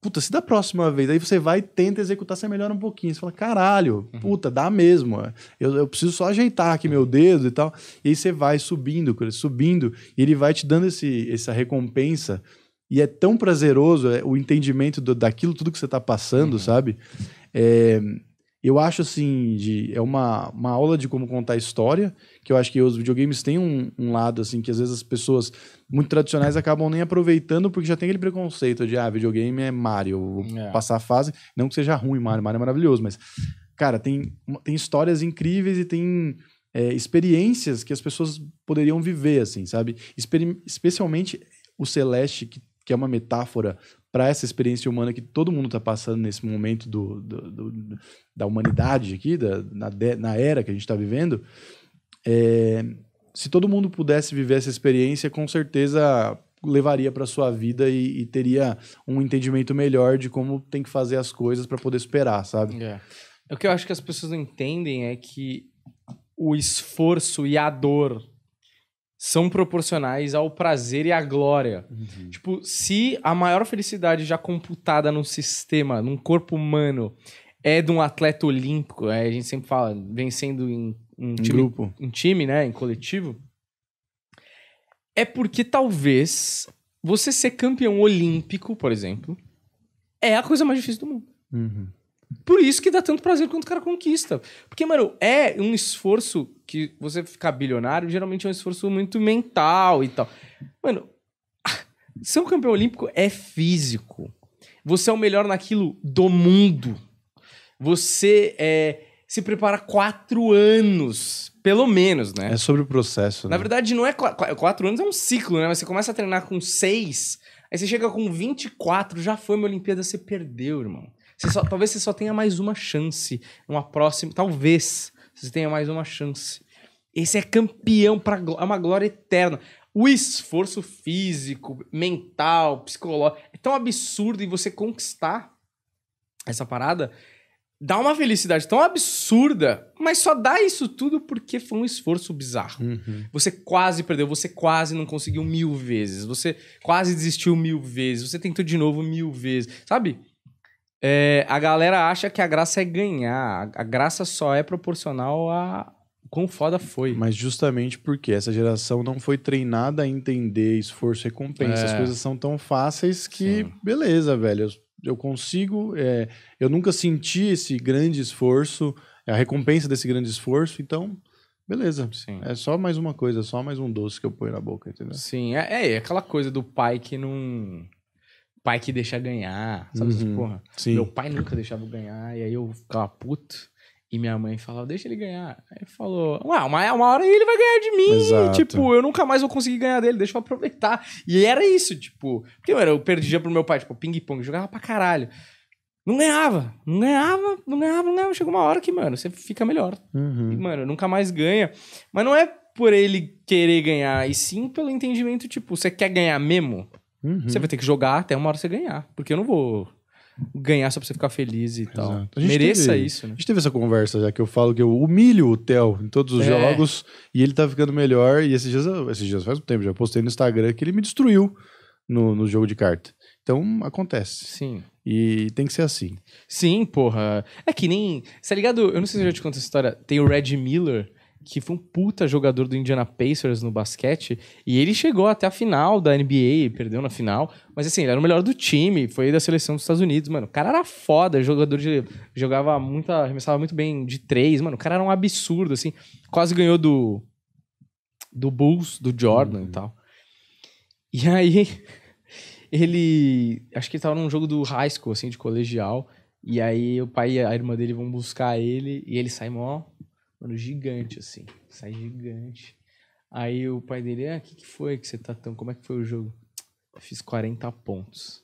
[SPEAKER 1] puta, se da próxima vez, aí você vai tenta executar, você melhora um pouquinho. Você fala, caralho, uhum. puta, dá mesmo. É. Eu, eu preciso só ajeitar aqui uhum. meu dedo e tal. E aí você vai subindo, subindo, e ele vai te dando esse, essa recompensa. E é tão prazeroso é, o entendimento do, daquilo tudo que você está passando, uhum. sabe? É, eu acho assim, de, é uma, uma aula de como contar história, que eu acho que os videogames têm um, um, lado assim que às vezes as pessoas muito tradicionais acabam nem aproveitando porque já tem aquele preconceito de ah, videogame é Mario, vou é. passar a fase, não que seja ruim Mario, Mario é maravilhoso, mas cara, tem tem histórias incríveis e tem é, experiências que as pessoas poderiam viver assim, sabe? especialmente o Celeste que que é uma metáfora para essa experiência humana que todo mundo está passando nesse momento do, do, do, da humanidade aqui, da, na, de, na era que a gente está vivendo, é, se todo mundo pudesse viver essa experiência, com certeza levaria para sua vida e, e, teria um entendimento melhor de como tem que fazer as coisas para poder esperar sabe? É.
[SPEAKER 2] é. O que eu acho que as pessoas não entendem é que o esforço e a dor são proporcionais ao prazer e à glória. Uhum. Tipo, se a maior felicidade já computada num sistema, num corpo humano, é de um atleta olímpico, é, a gente sempre fala, vencendo em, em um time, grupo, em time, né, em coletivo, é porque talvez você ser campeão olímpico, por exemplo, é a coisa mais difícil do mundo. Uhum. Por isso que dá tanto prazer quando o cara conquista. Porque, mano, é um esforço que você ficar bilionário geralmente é um esforço muito mental e tal. Mano, ser um campeão olímpico é físico. Você é o melhor naquilo do mundo. Você é, se prepara quatro anos,
[SPEAKER 1] pelo menos, né? É sobre o processo. Né? Na
[SPEAKER 2] verdade, não é quatro, quatro anos, é um ciclo, né? Mas você começa a treinar com seis, aí você chega com 24, já foi uma Olimpíada, você perdeu, irmão. Você só, talvez você só tenha mais uma chance. Uma próxima. Talvez você tenha mais uma chance. Esse é campeão, para é uma glória eterna. O esforço físico, mental, psicológico é tão absurdo e você conquistar essa parada dá uma felicidade tão absurda, mas só dá isso tudo porque foi um esforço bizarro. Uhum. Você quase perdeu, você quase não conseguiu mil vezes, você quase desistiu mil vezes, você tentou de novo mil vezes, sabe? É, a galera acha que a graça é ganhar. A, graça só é proporcional a
[SPEAKER 1] quão foda foi. Mas justamente porque essa geração não foi treinada a entender esforço e recompensa. É. As coisas são tão fáceis que, Sim. beleza, velho. Eu, consigo. É, eu nunca senti esse grande esforço, a recompensa desse grande esforço, então. Beleza. Sim. É só mais uma coisa, só mais um doce que eu ponho na boca, entendeu?
[SPEAKER 2] Sim, é, é, é aquela coisa do pai que não pai que deixa ganhar, sabe uhum, porra? Sim. Meu pai nunca deixava eu ganhar, e aí eu ficava puto. E minha mãe falava, deixa ele ganhar. Aí falou, ué, uma, uma hora ele vai ganhar de mim. Exato. Tipo, eu nunca mais vou conseguir ganhar dele, deixa eu aproveitar. E era isso, tipo. Porque, mano, eu perdia pro meu pai, tipo, ping-pong, jogava pra caralho. Não ganhava, não ganhava, não ganhava, não ganhava. Chegou uma hora que, mano, você fica melhor. Uhum. E, mano, nunca mais ganha. Mas não é por ele querer ganhar, e sim pelo entendimento, tipo, você quer ganhar mesmo? Uhum. Você vai ter que jogar até uma hora você ganhar. Porque eu não vou ganhar só pra você ficar feliz
[SPEAKER 1] e tal. A gente Mereça teve, isso. Né? A gente teve essa conversa já que eu falo que eu humilho o Theo em todos os é. jogos e ele tá ficando melhor. E esses dias, esses dias faz um tempo, já postei no Instagram que ele me destruiu no, no jogo de carta. Então acontece. Sim. E tem que ser assim.
[SPEAKER 2] Sim, porra. É que nem. Você tá ligado? Eu não sei se eu já te conto essa história. Tem o Red Miller que foi um puta jogador do Indiana Pacers no basquete, e ele chegou até a final da NBA, perdeu na final, mas assim, ele era o melhor do time, foi da seleção dos Estados Unidos, mano. O cara era foda, jogador de. jogava muito, arremessava muito bem de três, mano. O cara era um absurdo, assim. Quase ganhou do. do Bulls, do Jordan uhum. e tal. E aí. Ele. Acho que ele tava num jogo do high school, assim, de colegial. E aí o pai e a irmã dele vão buscar ele e ele sai mó Mano, gigante, assim. Sai gigante. Aí o pai dele, ah, o que, que foi que você tá tão. Como é que foi o jogo? Eu fiz 40 pontos.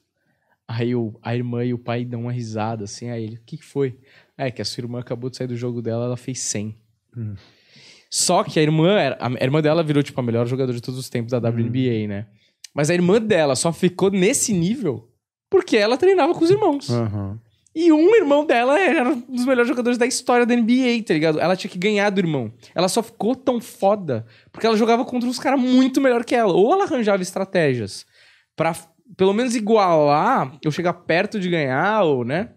[SPEAKER 2] Aí o, a irmã e o pai dão uma risada, assim, a ele, o que, que foi? É que a sua irmã acabou de sair do jogo dela, ela fez 100. Hum. Só que a irmã, era, a irmã dela virou, tipo, a melhor jogadora de todos os tempos da hum. WNBA, né? Mas a irmã dela só ficou nesse nível porque ela treinava com os irmãos. Uhum. E um irmão dela era um dos melhores jogadores da história da NBA, tá ligado? Ela tinha que ganhar do irmão. Ela só ficou tão foda porque ela jogava contra uns caras muito melhor que ela. Ou ela arranjava estratégias para pelo menos igualar, eu chegar perto de ganhar, ou, né?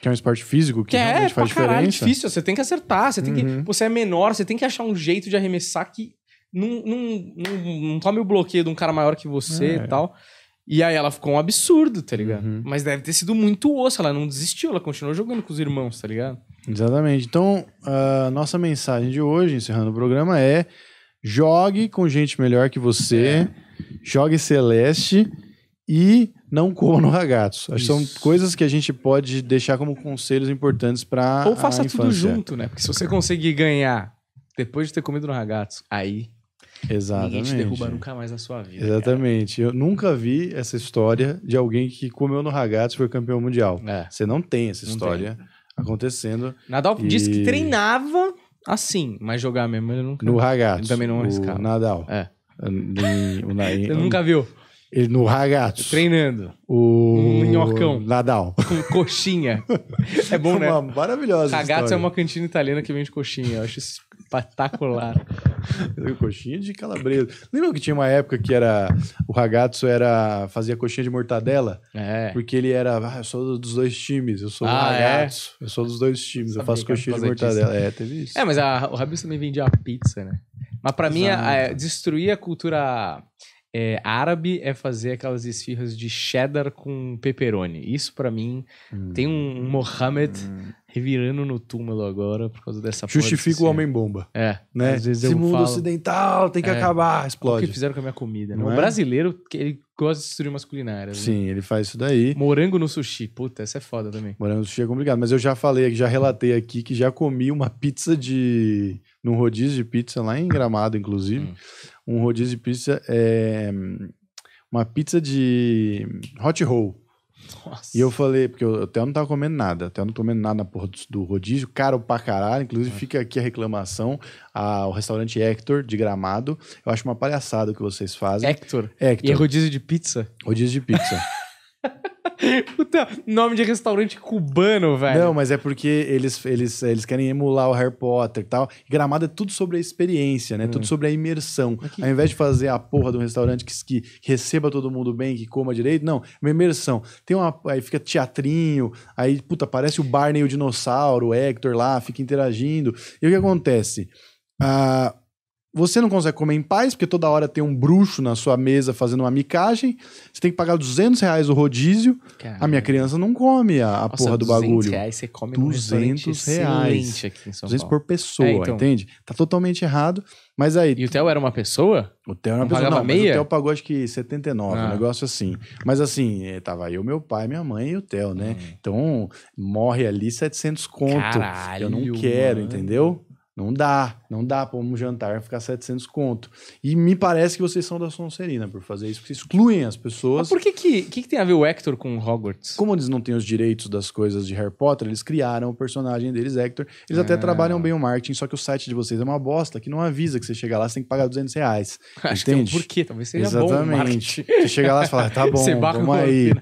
[SPEAKER 1] Que é um esporte físico que, que é, realmente é, faz pra caralho, diferença. É difícil,
[SPEAKER 2] você tem que acertar, você tem uhum. que. Você é menor, você tem que achar um jeito de arremessar que não, não, não, não tome o bloqueio de um cara maior que você é. e tal. E aí ela ficou um absurdo, tá ligado? Uhum. Mas deve ter sido muito osso, ela não desistiu, ela continuou jogando com os irmãos, tá ligado?
[SPEAKER 1] Exatamente. Então, a nossa mensagem de hoje, encerrando o programa, é jogue com gente melhor que você, é. jogue Celeste e não coma ragatos. Acho são coisas que a gente pode deixar como conselhos importantes para Ou faça tudo junto, né?
[SPEAKER 2] Porque se você conseguir ganhar
[SPEAKER 1] depois de ter comido no ragatos, aí Exatamente. Ninguém te derruba nunca mais na sua vida. Exatamente. Cara. Eu nunca vi essa história de alguém que comeu no ragazzo e foi campeão mundial. É. Você não tem essa história tem. acontecendo. Nadal e... disse que
[SPEAKER 2] treinava assim, mas jogar mesmo ele nunca. No ragazzo. também não arriscava. O
[SPEAKER 1] Nadal. É. Você nunca viu?
[SPEAKER 2] Ele no ragazzo. Treinando. O Minhocão. Nadal. Com coxinha. É bom, é né? Uma maravilhosa. Ragazzo é uma cantina italiana que vende coxinha. Eu acho
[SPEAKER 1] espetacular. coxinha de calabresa. Lembra que tinha uma época que era o Ragazzo era fazia coxinha de mortadela? É. Porque ele era, ah, eu sou dos dois times, eu sou ah, é? Ragazzo, é? eu sou dos dois times, eu, faço coxinha de mortadela. É, teve isso. É, mas
[SPEAKER 2] a, o Rabis também vendia pizza, né? Mas para mim, a, é, destruir a cultura é, árabe é fazer aquelas esfirras de cheddar com pepperoni. Isso para mim hum. tem um Mohammed hum revirando no túmulo agora por causa dessa Justifica o homem-bomba. É. Né? Às vezes Esse eu mundo falo, ocidental tem que é, acabar, explode. É o que fizeram com a minha comida. Né? o é? brasileiro, ele gosta de destruir umas culinárias. Né? Sim, né?
[SPEAKER 1] ele faz isso daí.
[SPEAKER 2] Morango no sushi. Puta, essa é foda também.
[SPEAKER 1] Morango no sushi é complicado. Mas eu já falei, já relatei aqui que já comi uma pizza de... Num rodízio de pizza lá em Gramado, inclusive. Hum. Um rodízio de pizza é... Uma pizza de hot roll. Nossa. E eu falei, porque eu até não tava comendo nada, até não tô comendo nada na porra do, rodízio, caro pra caralho. Inclusive, é. fica aqui a reclamação ao restaurante Hector de Gramado. Eu acho uma palhaçada o que vocês fazem. Hector? Hector. E é rodízio de pizza? Rodízio de pizza. Puta, nome de restaurante cubano, velho. Não, mas é porque eles, eles, eles querem emular o Harry Potter e tal. Gramado é tudo sobre a experiência, né? Hum. Tudo sobre a imersão. Aqui. Ao invés de fazer a porra de um restaurante que, que receba todo mundo bem, que coma direito, não. É uma imersão. Tem uma. Aí fica teatrinho, aí, puta, parece o Barney o dinossauro, o Hector lá, fica interagindo. E o que acontece? Ah. Você não consegue comer em paz, porque toda hora tem um bruxo na sua mesa fazendo uma micagem. Você tem que pagar 200 reais o rodízio. Caramba. A minha criança não come a, a Nossa, porra do bagulho. 200 reais você come 200 reais. Aqui em São 200 Paulo. por pessoa, é, então... entende? Tá totalmente errado. Mas aí. E o Theo era uma pessoa? O Theo era uma não pessoa. Não, meia? o Theo pagou acho que 79, ah. um negócio assim. Mas assim, eh, tava eu, meu pai, minha mãe e o Theo, né? Hum. Então, morre ali 700 conto. Caralho, eu não quero, mano. entendeu? Não dá. Não dá para um jantar ficar 700 conto. E me parece que vocês são da Sonserina por fazer isso, porque excluem as pessoas. Mas por que que, que que tem a ver o Hector com Hogwarts? Como eles não têm os direitos das coisas de Harry Potter, eles criaram o personagem deles, Hector. Eles ah. até é. trabalham bem o marketing, só que o site de vocês é uma bosta que não avisa que você chega lá, você tem que pagar 200 reais. Acho entende? que é um porquê, talvez seja Exatamente. bom Você chega lá e fala, tá bom, vamos aí.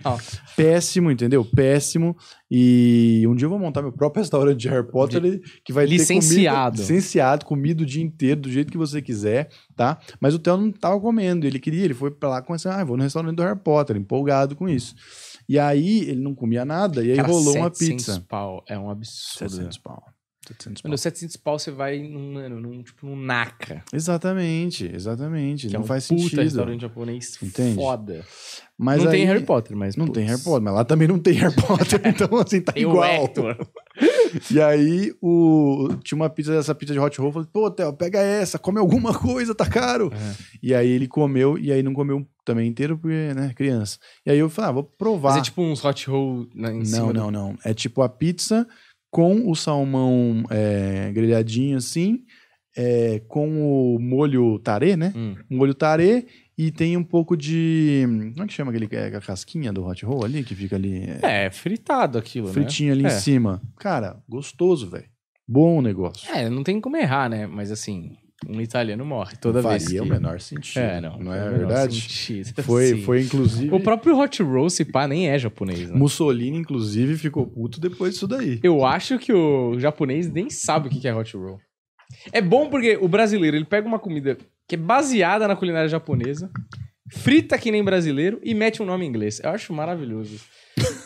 [SPEAKER 1] Péssimo, entendeu? Péssimo. E um dia eu vou montar meu próprio restaurante de Harry Potter de... que vai licenciado. ter comida, licenciado, comida comido o dia inteiro do jeito que você quiser, tá? Mas o Theo não tava comendo, ele queria, ele foi para lá com essa, ah, vou no restaurante do Harry Potter, empolgado com isso. E aí ele não comia nada e aí Cara, rolou uma pizza. pau é um absurdo. 700 pau. 700 pau. Mano,
[SPEAKER 2] 700 pau você vai num, num tipo num naca.
[SPEAKER 1] Exatamente, exatamente. Que é não é um faz puta sentido. restaurante japonês Entende? foda. Mas não aí, tem Harry Potter, mas. Não putz. tem Harry Potter, mas lá também não tem Harry Potter, então assim tá tem igual. O e aí, o... tinha uma pizza dessa pizza de hot roll. Falei, pô, Theo, pega essa, come alguma coisa, tá caro. É. E aí ele comeu, e aí não comeu também inteiro, porque, né, criança. E aí eu falei, ah, vou provar. Mas é tipo
[SPEAKER 2] uns hot roll
[SPEAKER 1] né, em Não, não, do... não. É tipo a pizza com o salmão é, grelhadinho assim, é, com o molho tarê, né? Hum. Molho tarê e tem um pouco de. Como é que chama aquele. É, a casquinha do hot roll ali que fica ali. É,
[SPEAKER 2] é fritado aquilo, né? fritinho né? ali é. em cima.
[SPEAKER 1] Cara, gostoso, velho. Bom o negócio.
[SPEAKER 2] É, não tem como errar, né? Mas assim, um italiano morre
[SPEAKER 1] toda Varia vez. Faria que... o menor sentido. É, não. Não é verdade? Sentido, foi, assim. foi, inclusive. O próprio Hot
[SPEAKER 2] Roll, se pá, nem é japonês.
[SPEAKER 1] Né? Mussolini, inclusive, ficou puto
[SPEAKER 2] depois disso daí. Eu acho que o japonês nem sabe o que é Hot Roll. É bom porque o brasileiro, ele pega uma comida que é baseada na culinária japonesa, frita que nem brasileiro e mete um nome em inglês. Eu acho maravilhoso.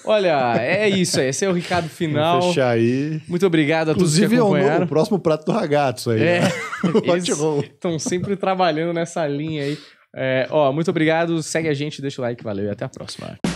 [SPEAKER 2] Olha, é isso aí. Esse é o recado final. Vamos fechar aí. Muito obrigado a Inclusive, todos que acompanharam. É o, o
[SPEAKER 1] próximo prato do ragazzo aí. É, né?
[SPEAKER 2] estão sempre trabalhando nessa linha aí. É, ó, muito obrigado. Segue a gente, deixa o like, valeu e até a próxima.